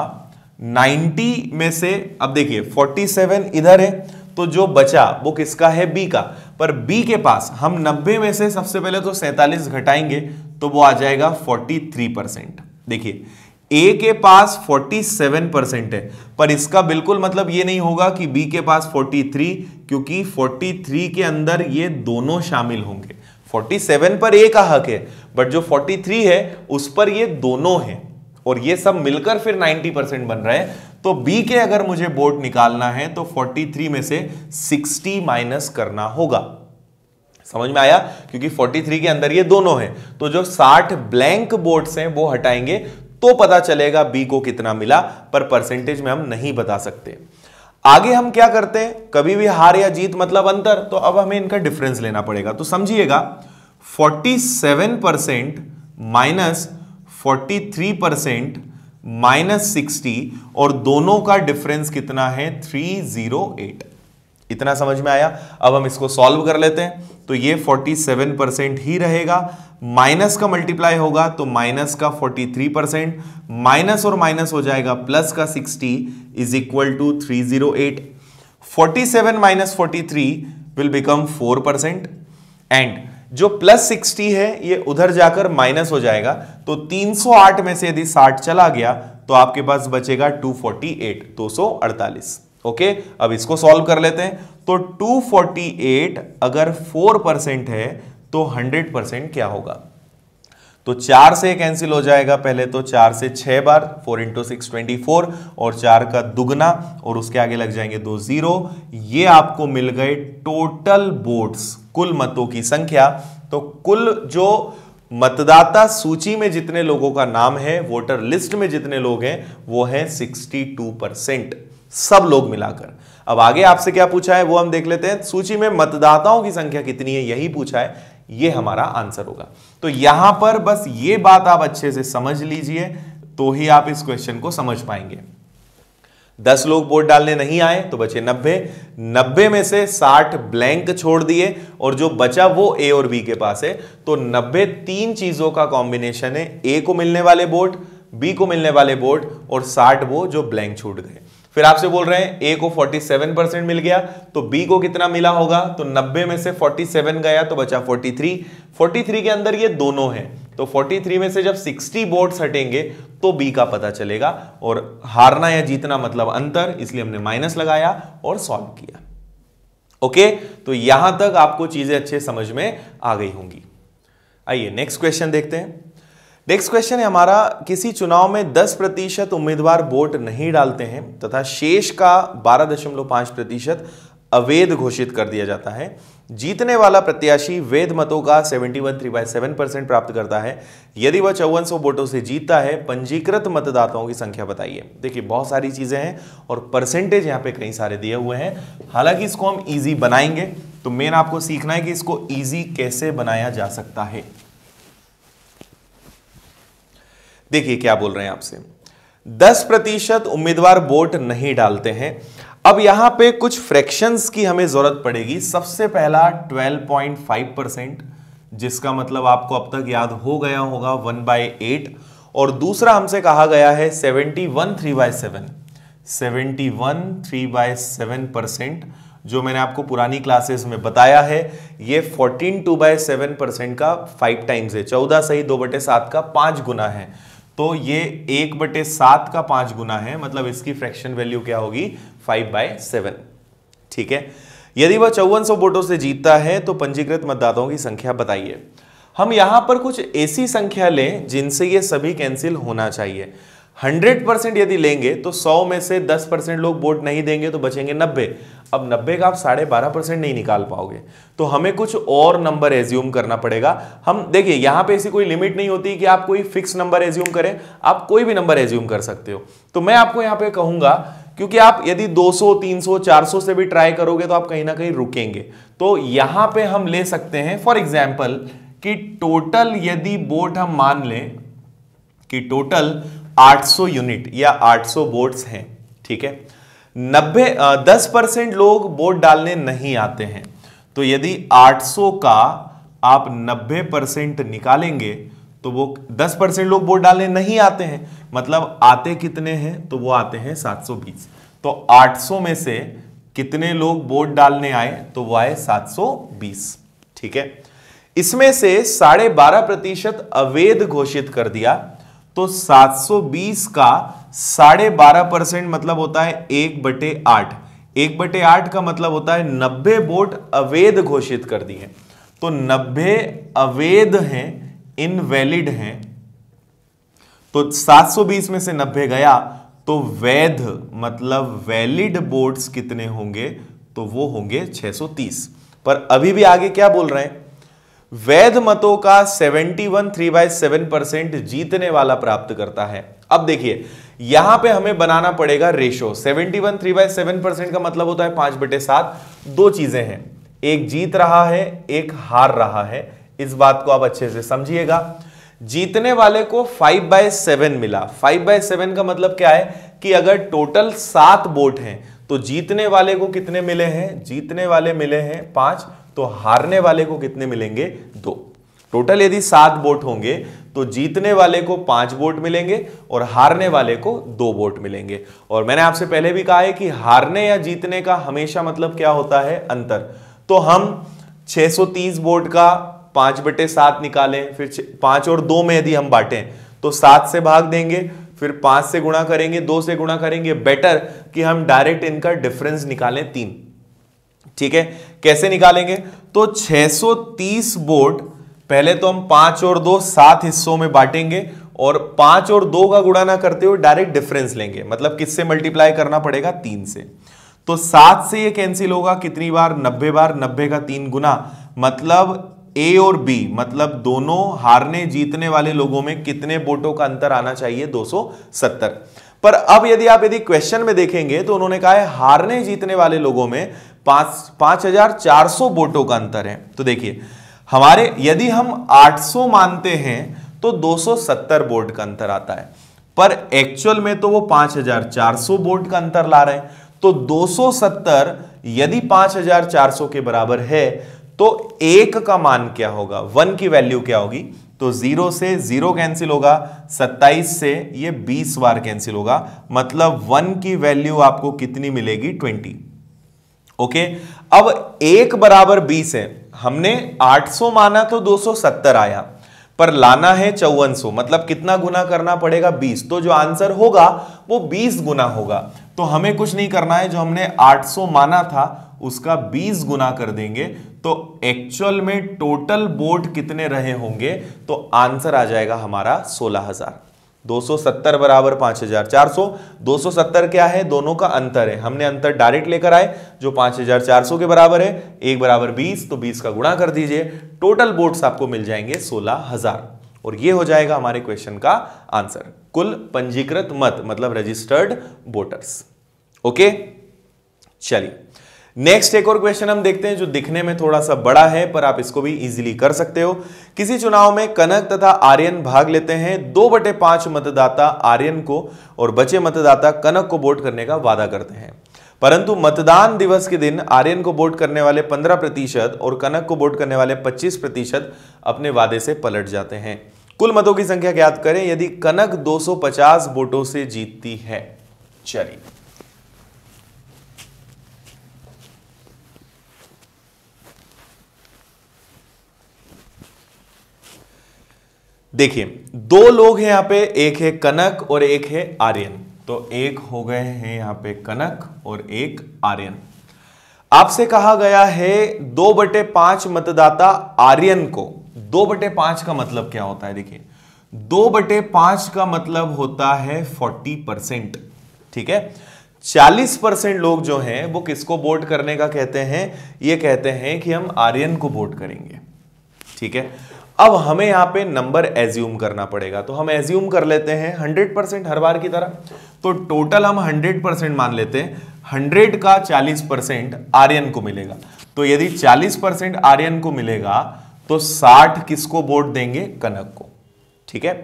S1: 90 में से अब देखिए 47 इधर है तो जो बचा वो किसका है बी का पर बी के पास हम 90 में से सबसे पहले तो 47 घटाएंगे तो वो आ जाएगा 43 परसेंट देखिए ए के पास 47 परसेंट है पर इसका बिल्कुल मतलब ये नहीं होगा कि बी के पास 43 क्योंकि 43 के अंदर ये दोनों शामिल होंगे 47 पर ए का हक है बट जो 43 है उस पर ये दोनों हैं और ये सब मिलकर फिर 90 परसेंट बन रहे हैं तो बी के अगर मुझे बोर्ड निकालना है तो 43 में से 60 माइनस करना होगा समझ में आया क्योंकि 43 के अंदर ये दोनों हैं तो जो 60 ब्लैंक बोर्ड्स हैं वो हटाएंगे तो पता चलेगा बी को कितना मिला पर परसेंटेज में हम नहीं बता सकते आगे हम क्या करते हैं कभी भी हार या जीत मतलब अंतर तो अब हमें इनका डिफरेंस लेना पड़ेगा तो समझिएगा 47 percent minus forty three percent minus sixty और दोनों का डिफरेंस कितना है थ्री जीरो एट इतना समझ में आया अब हम इसको सॉल्व कर लेते हैं तो ये 47 परसेंट ही रहेगा माइनस का मल्टीप्लाई होगा तो माइनस का 43 परसेंट माइनस और माइनस हो जाएगा प्लस का 60 is equal to 308 seven minus three will become 4 percent and जो प्लस 60 है ये उधर जाकर माइनस हो जाएगा तो 308 में से यदि 60 चला गया तो आपके पास बचेगा 248 248 ओके अब इसको सॉल्व कर लेते हैं तो 248 अगर 4 परसेंट है तो 100 परसेंट क्या होगा तो चार से कैंसिल हो जाएगा पहले तो चार से छह बार four into six twenty four और चार का दुगना और उसके आगे लग जाएंगे दो जीरो ये आपको मिल गए टोटल वोट्स कुल मतों की संख्या तो कुल जो मतदाता सूची में जितने लोगों का नाम है वोटर लिस्ट में जितने लोग हैं वो है सिक्सटी टू परसेंट सब लोग मिलाकर अब आगे आपसे क्या पूछा है वो हम देख लेते हैं सूची में मतदाताओं की संख्या कितनी है यही पूछा है ये हमारा आंसर होगा तो यहां पर बस ये बात आप अच्छे से समझ लीजिए तो ही आप इस क्वेश्चन को समझ पाएंगे दस लोग वोट डालने नहीं आए तो बचे नब्बे नब्बे में से साठ ब्लैंक छोड़ दिए और जो बचा वो ए और बी के पास है तो नब्बे तीन चीजों का कॉम्बिनेशन है ए को मिलने वाले वोट बी को मिलने वाले वोट और साठ वो जो ब्लैंक छूट गए फिर आपसे बोल रहे हैं ए को 47 परसेंट मिल गया तो बी को कितना मिला होगा तो 90 में से 47 गया तो बचा 43 43 के अंदर ये दोनों हैं तो 43 में से जब 60 बोर्ड्स हटेंगे तो बी का पता चलेगा और हारना या जीतना मतलब अंतर इसलिए हमने माइनस लगाया और सॉल्व किया ओके तो यहां तक आपको चीजें अच्छे समझ में आ गई होंगी आइए नेक्स्ट क्वेश्चन देखते हैं नेक्स्ट क्वेश्चन है हमारा किसी चुनाव में 10 प्रतिशत उम्मीदवार वोट नहीं डालते हैं तथा शेष का 12.5 प्रतिशत अवैध घोषित कर दिया जाता है जीतने वाला प्रत्याशी वैध मतों का 71.3 बाय परसेंट प्राप्त करता है यदि वह चौवन सौ वोटों से जीतता है पंजीकृत मतदाताओं की संख्या बताइए देखिए बहुत सारी चीज़ें हैं और परसेंटेज यहाँ पे कई सारे दिए हुए हैं हालांकि इसको हम ईजी बनाएंगे तो मेन आपको सीखना है कि इसको ईजी कैसे बनाया जा सकता है देखिए क्या बोल रहे हैं आपसे दस प्रतिशत उम्मीदवार वोट नहीं डालते हैं अब यहां पे कुछ फ्रैक्शंस की हमें जरूरत पड़ेगी सबसे पहला 12.5 परसेंट जिसका मतलब आपको अब तक याद हो गया होगा वन बाय एट और दूसरा हमसे कहा गया है seventy one three by seven seventy one three by seven percent जो मैंने आपको पुरानी क्लासेस में बताया है ये 14 टू बाय सेवन परसेंट का फाइव टाइम्स है चौदह सही दो बटे सात का पांच गुना है तो ये एक बटे सात का पांच गुना है मतलब इसकी फ्रैक्शन वैल्यू क्या होगी फाइव बाय सेवन ठीक है यदि वह चौवन सौ वोटों से जीतता है तो पंजीकृत मतदाताओं की संख्या बताइए हम यहां पर कुछ ऐसी संख्या लें जिनसे ये सभी कैंसिल होना चाहिए 100 परसेंट यदि लेंगे तो 100 में से 10 परसेंट लोग वोट नहीं देंगे तो बचेंगे नब्बे अब 90 का आप साढ़े बारह परसेंट नहीं निकाल पाओगे तो हमें कुछ और नंबर एज्यूम करना पड़ेगा हम देखिए यहां पे ऐसी कोई लिमिट नहीं होती कि आप कोई फिक्स नंबर एज्यूम करें आप कोई भी नंबर एज्यूम कर सकते हो तो मैं आपको यहां पे कहूंगा क्योंकि आप यदि 200, 300, 400 से भी ट्राई करोगे तो आप कहीं ना कहीं रुकेंगे तो यहां पे हम ले सकते हैं फॉर एग्जाम्पल कि टोटल यदि बोट हम मान लें कि टोटल 800 यूनिट या 800 बोट्स हैं ठीक है नब्बे दस परसेंट लोग वोट डालने नहीं आते हैं तो यदि 800 का आप 90 परसेंट निकालेंगे तो वो 10 परसेंट लोग वोट डालने नहीं आते हैं मतलब आते कितने हैं तो वो आते हैं 720 तो 800 में से कितने लोग वोट डालने आए तो वो आए 720 ठीक है इसमें से साढ़े बारह प्रतिशत अवैध घोषित कर दिया तो 720 का साढ़े बारह परसेंट मतलब होता है एक बटे आठ एक बटे आठ का मतलब होता है नब्बे बोट अवैध घोषित कर दिए तो नब्बे अवैध हैं इनवैलिड हैं तो 720 में से नब्बे गया तो वैध मतलब वैलिड बोर्ड्स कितने होंगे तो वो होंगे 630 पर अभी भी आगे क्या बोल रहे हैं वैध मतों का 71 one three by seven percent जीतने वाला प्राप्त करता है अब देखिए यहां पे हमें बनाना पड़ेगा ratio 71 one three by seven percent का मतलब होता है पांच बटे सात दो चीजें हैं एक जीत रहा है एक हार रहा है इस बात को आप अच्छे से समझिएगा जीतने वाले को फाइव बाय सेवन मिला फाइव बाय सेवन का मतलब क्या है कि अगर टोटल सात बोट हैं तो जीतने वाले को कितने मिले हैं जीतने वाले मिले हैं पांच तो हारने वाले को कितने मिलेंगे दो टोटल यदि सात बोट होंगे तो जीतने वाले को पांच वोट मिलेंगे और हारने वाले को दो वोट मिलेंगे और मैंने आपसे पहले भी कहा है कि हारने या जीतने का हमेशा मतलब क्या होता है अंतर तो हम 630 वोट का पांच बटे सात निकालें फिर पांच और दो में यदि हम बांटें तो सात से भाग देंगे फिर पांच से गुणा करेंगे दो से गुणा करेंगे बेटर कि हम डायरेक्ट इनका डिफरेंस निकालें तीन ठीक है कैसे निकालेंगे तो 630 वोट पहले तो हम पांच और दो सात हिस्सों में बांटेंगे और पांच और दो का गुणा ना करते हुए डायरेक्ट डिफरेंस लेंगे मतलब किससे मल्टीप्लाई करना पड़ेगा तीन से तो सात से ये कैंसिल होगा कितनी बार नब्बे बार नब्बे का तीन गुना मतलब ए और बी मतलब दोनों हारने जीतने वाले लोगों में कितने वोटों का अंतर आना चाहिए 270 पर अब यदि आप यदि क्वेश्चन में देखेंगे तो उन्होंने कहा है हारने जीतने वाले लोगों में पांच पांच हजार चार सौ वोटों का अंतर है तो देखिए हमारे यदि हम 800 मानते हैं तो 270 बोर्ड का अंतर आता है पर एक्चुअल में तो वो 5400 बोर्ड का अंतर ला रहे हैं तो 270 यदि 5400 के बराबर है तो एक का मान क्या होगा वन की वैल्यू क्या होगी तो जीरो से जीरो कैंसिल होगा 27 से ये 20 बार कैंसिल होगा मतलब वन की वैल्यू आपको कितनी मिलेगी 20 ओके अब एक बराबर 20 है हमने 800 माना तो 270 आया पर लाना है चौवन मतलब कितना गुना करना पड़ेगा 20 तो जो आंसर होगा वो 20 गुना होगा तो हमें कुछ नहीं करना है जो हमने 800 माना था उसका 20 गुना कर देंगे तो एक्चुअल में टोटल बोर्ड कितने रहे होंगे तो आंसर आ जाएगा हमारा सोलह हजार 270 बराबर 5400 270 क्या है दोनों का अंतर है हमने अंतर डायरेक्ट लेकर आए जो 5400 के बराबर है एक बराबर 20 तो 20 का गुणा कर दीजिए टोटल बोर्ड्स आपको मिल जाएंगे 16000 और ये हो जाएगा हमारे क्वेश्चन का आंसर कुल पंजीकृत मत मतलब रजिस्टर्ड वोटर्स ओके चलिए नेक्स्ट एक और क्वेश्चन हम देखते हैं जो दिखने में थोड़ा सा बड़ा है पर आप इसको भी इजीली कर सकते हो किसी चुनाव में कनक तथा आर्यन भाग लेते हैं दो बटे पांच मतदाता आर्यन को और बचे मतदाता कनक को वोट करने का वादा करते हैं परंतु मतदान दिवस के दिन आर्यन को वोट करने वाले 15 प्रतिशत और कनक को वोट करने वाले 25 प्रतिशत अपने वादे से पलट जाते हैं कुल मतों की संख्या ज्ञात करें यदि कनक 250 वोटों से जीतती है चलिए देखिए दो लोग हैं यहां पे एक है कनक और एक है आर्यन तो एक हो गए हैं यहां पे कनक और एक आर्यन आपसे कहा गया है दो बटे पांच मतदाता आर्यन को दो बटे पांच का मतलब क्या होता है देखिए दो बटे पांच का मतलब होता है फोर्टी परसेंट ठीक है चालीस परसेंट लोग जो हैं वो किसको वोट करने का कहते हैं ये कहते हैं कि हम आर्यन को वोट करेंगे ठीक है अब हमें यहाँ पे नंबर एज्यूम करना पड़ेगा तो हम एज्यूम कर लेते हैं हंड्रेड परसेंट हर बार की तरह तो टोटल हम हंड्रेड परसेंट मान लेते हैं हंड्रेड का चालीस परसेंट आर्यन को मिलेगा तो यदि चालीस परसेंट आर्यन को मिलेगा तो साठ किसको वोट देंगे कनक को ठीक है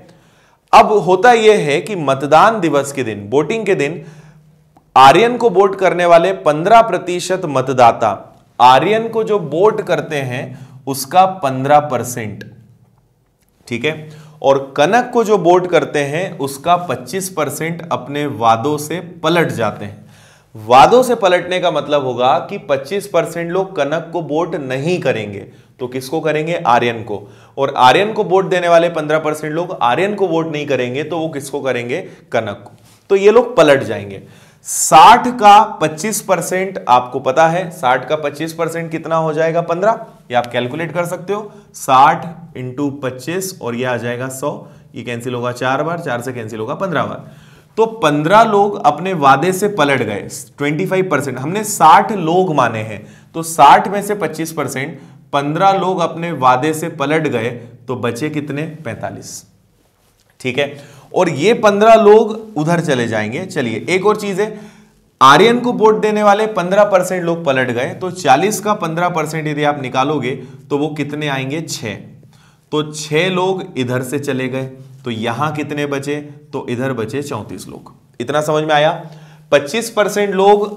S1: अब होता यह है कि मतदान दिवस के दिन वोटिंग के दिन आर्यन को वोट करने वाले पंद्रह प्रतिशत मतदाता आर्यन को जो वोट करते हैं उसका पंद्रह परसेंट ठीक है और कनक को जो बोर्ड करते हैं उसका 25 परसेंट अपने वादों से पलट जाते हैं वादों से पलटने का मतलब होगा कि 25 परसेंट लोग कनक को वोट नहीं करेंगे तो किसको करेंगे आर्यन को और आर्यन को वोट देने वाले 15 परसेंट लोग आर्यन को वोट नहीं करेंगे तो वो किसको करेंगे कनक को तो ये लोग पलट जाएंगे साठ का पच्चीस परसेंट आपको पता है साठ का पच्चीस परसेंट कितना हो जाएगा पंद्रह ये आप कैलकुलेट कर सकते हो साठ इंटू पच्चीस और ये आ जाएगा सौ ये कैंसिल होगा चार बार चार से कैंसिल होगा पंद्रह बार तो पंद्रह लोग अपने वादे से पलट गए ट्वेंटी फाइव परसेंट हमने साठ लोग माने हैं तो साठ में से पच्चीस परसेंट पंद्रह लोग अपने वादे से पलट गए तो बचे कितने पैंतालीस ठीक है और ये पंद्रह लोग उधर चले जाएंगे चलिए एक और चीज है आर्यन को वोट देने वाले पंद्रह परसेंट लोग पलट गए तो चालीस का पंद्रह परसेंट यदि आप निकालोगे तो वो कितने आएंगे छः तो छः लोग इधर से चले गए तो यहां कितने बचे तो इधर बचे चौंतीस लोग इतना समझ में आया पच्चीस परसेंट लोग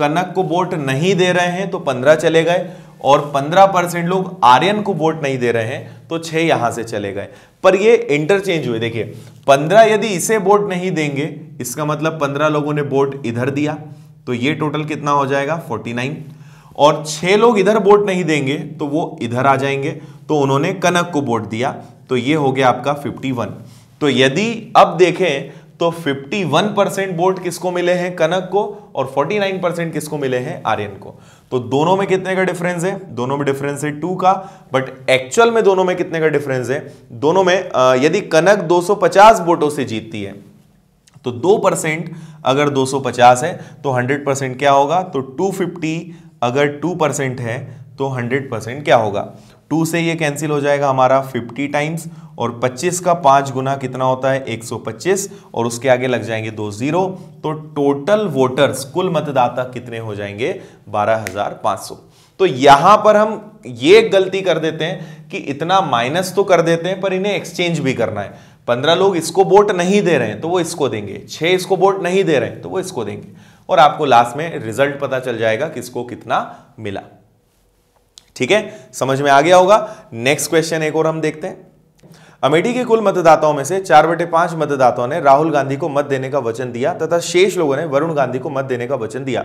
S1: कनक को वोट नहीं दे रहे हैं तो पंद्रह चले गए और 15 परसेंट लोग आर्यन को वोट नहीं दे रहे हैं तो छह यहां से चले गए पर ये इंटरचेंज हुए देखिए 15 यदि इसे वोट नहीं देंगे इसका मतलब 15 लोगों ने वोट इधर दिया तो ये टोटल कितना हो जाएगा 49 और छह लोग इधर वोट नहीं देंगे तो वो इधर आ जाएंगे तो उन्होंने कनक को वोट दिया तो ये हो गया आपका फिफ्टी तो यदि अब देखें तो 51 परसेंट वोट किसको मिले हैं कनक को और 49 परसेंट किसको मिले हैं आर्यन को तो दोनों में कितने का डिफरेंस है दोनों में डिफरेंस है टू का बट एक्चुअल में दोनों में कितने का डिफरेंस है दोनों में यदि कनक 250 वोटों से जीतती है तो दो परसेंट अगर 250 है तो 100 परसेंट क्या होगा तो 250 अगर 2 परसेंट है तो 100 परसेंट क्या होगा 2 से ये कैंसिल हो जाएगा हमारा 50 टाइम्स और 25 का पांच गुना कितना होता है 125 और उसके आगे लग जाएंगे दो जीरो तो टोटल वोटर्स कुल मतदाता कितने हो जाएंगे 12,500 तो यहां पर हम ये गलती कर देते हैं कि इतना माइनस तो कर देते हैं पर इन्हें एक्सचेंज भी करना है पंद्रह लोग इसको वोट नहीं दे रहे हैं तो वो इसको देंगे छह इसको वोट नहीं दे रहे हैं तो वो इसको देंगे और आपको लास्ट में रिजल्ट पता चल जाएगा किसको कितना मिला ठीक है समझ में आ गया होगा नेक्स्ट क्वेश्चन एक और हम देखते हैं अमेठी के कुल मतदाताओं में से चार बटे पांच मतदाताओं ने राहुल गांधी को मत देने का वचन दिया तथा शेष लोगों ने वरुण गांधी को मत देने का वचन दिया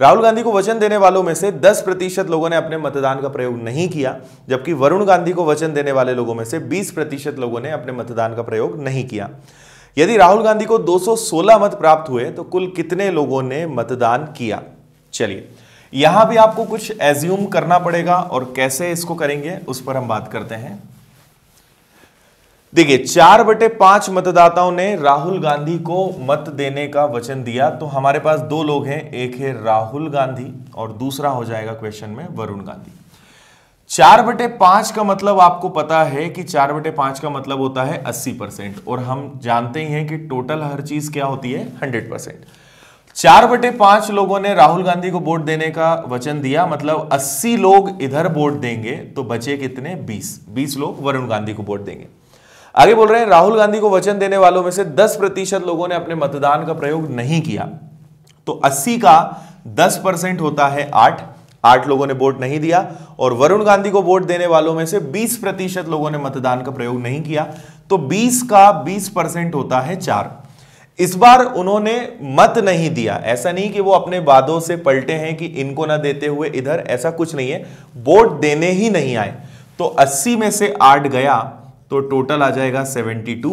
S1: राहुल गांधी को वचन देने वालों में से 10 प्रतिशत लोगों ने अपने मतदान का प्रयोग नहीं किया जबकि वरुण गांधी को वचन देने वाले लोगों में से 20 प्रतिशत लोगों ने अपने मतदान का प्रयोग नहीं किया यदि राहुल गांधी को 216 मत प्राप्त हुए तो कुल कितने लोगों ने मतदान किया चलिए यहां भी आपको कुछ एज्यूम करना पड़ेगा और कैसे इसको करेंगे उस पर हम बात करते हैं देखिए चार बटे पांच मतदाताओं ने राहुल गांधी को मत देने का वचन दिया तो हमारे पास दो लोग हैं एक है राहुल गांधी और दूसरा हो जाएगा क्वेश्चन में वरुण गांधी चार बटे पांच का मतलब आपको पता है कि चार बटे पांच का मतलब होता है अस्सी परसेंट और हम जानते ही हैं कि टोटल हर चीज क्या होती है हंड्रेड परसेंट चार बटे पांच लोगों ने राहुल गांधी को वोट देने का वचन दिया मतलब अस्सी लोग इधर वोट देंगे तो बचे कितने बीस बीस लोग वरुण गांधी को वोट देंगे आगे बोल रहे हैं राहुल गांधी को वचन देने वालों में से 10 प्रतिशत लोगों ने अपने मतदान का प्रयोग नहीं किया तो 80 का 10 परसेंट होता है आठ आठ लोगों ने वोट नहीं दिया और वरुण गांधी को वोट देने वालों में से 20 प्रतिशत लोगों ने मतदान का प्रयोग नहीं किया तो 20 का 20 परसेंट होता है चार इस बार उन्होंने मत नहीं दिया ऐसा नहीं कि वो अपने वादों से पलटे हैं कि इनको ना देते हुए इधर ऐसा कुछ नहीं है वोट देने ही नहीं आए तो अस्सी में से आठ गया तो टोटल आ जाएगा 72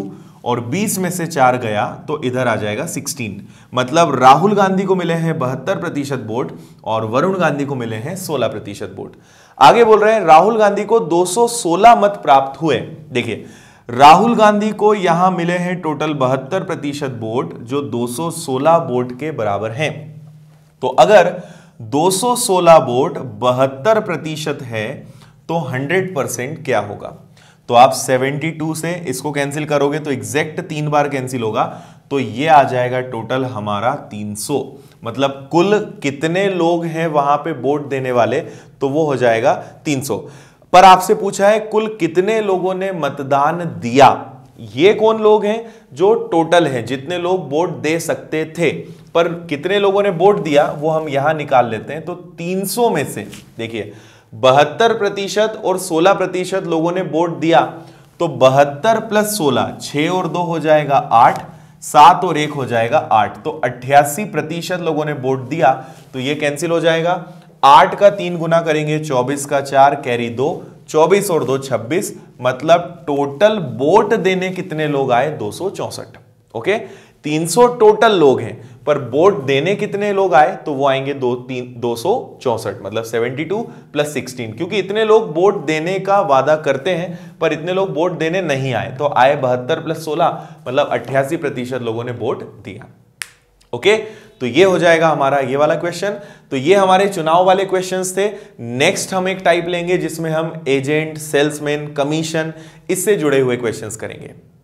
S1: और 20 में से चार गया तो इधर आ जाएगा 16 मतलब राहुल गांधी को मिले हैं बहत्तर प्रतिशत वोट और वरुण गांधी को मिले हैं 16 प्रतिशत वोट आगे बोल रहे हैं राहुल गांधी को 216 मत प्राप्त हुए देखिए राहुल गांधी को यहां मिले हैं टोटल बहत्तर प्रतिशत वोट जो 216 वोट के बराबर हैं तो अगर 216 वोट बहत्तर प्रतिशत है तो 100 परसेंट क्या होगा तो आप 72 से इसको कैंसिल करोगे तो एग्जैक्ट तीन बार कैंसिल होगा तो ये आ जाएगा टोटल हमारा 300 मतलब कुल कितने लोग हैं वहां पे वोट देने वाले तो वो हो जाएगा 300 पर आपसे पूछा है कुल कितने लोगों ने मतदान दिया ये कौन लोग हैं जो टोटल हैं जितने लोग वोट दे सकते थे पर कितने लोगों ने वोट दिया वो हम यहां निकाल लेते हैं तो 300 में से देखिए बहत्तर प्रतिशत और सोलह प्रतिशत लोगों ने वोट दिया तो बहत्तर प्लस सोलह छह और दो हो जाएगा आठ सात और एक हो जाएगा आठ तो अट्ठासी प्रतिशत लोगों ने वोट दिया तो ये कैंसिल हो जाएगा आठ का तीन गुना करेंगे चौबीस का चार कैरी दो चौबीस और दो छब्बीस मतलब टोटल वोट देने कितने लोग आए दो ओके 300 टोटल लोग हैं पर वोट देने कितने लोग आए तो वो आएंगे दो तीन दो सौ चौसठ मतलब 72 टू प्लस सिक्सटीन क्योंकि इतने लोग वोट देने का वादा करते हैं पर इतने लोग वोट देने नहीं आए तो आए बहत्तर प्लस सोलह मतलब अट्ठासी प्रतिशत लोगों ने वोट दिया ओके तो ये हो जाएगा हमारा ये वाला क्वेश्चन तो ये हमारे चुनाव वाले क्वेश्चंस थे नेक्स्ट हम एक टाइप लेंगे जिसमें हम एजेंट सेल्समैन कमीशन इससे जुड़े हुए क्वेश्चन करेंगे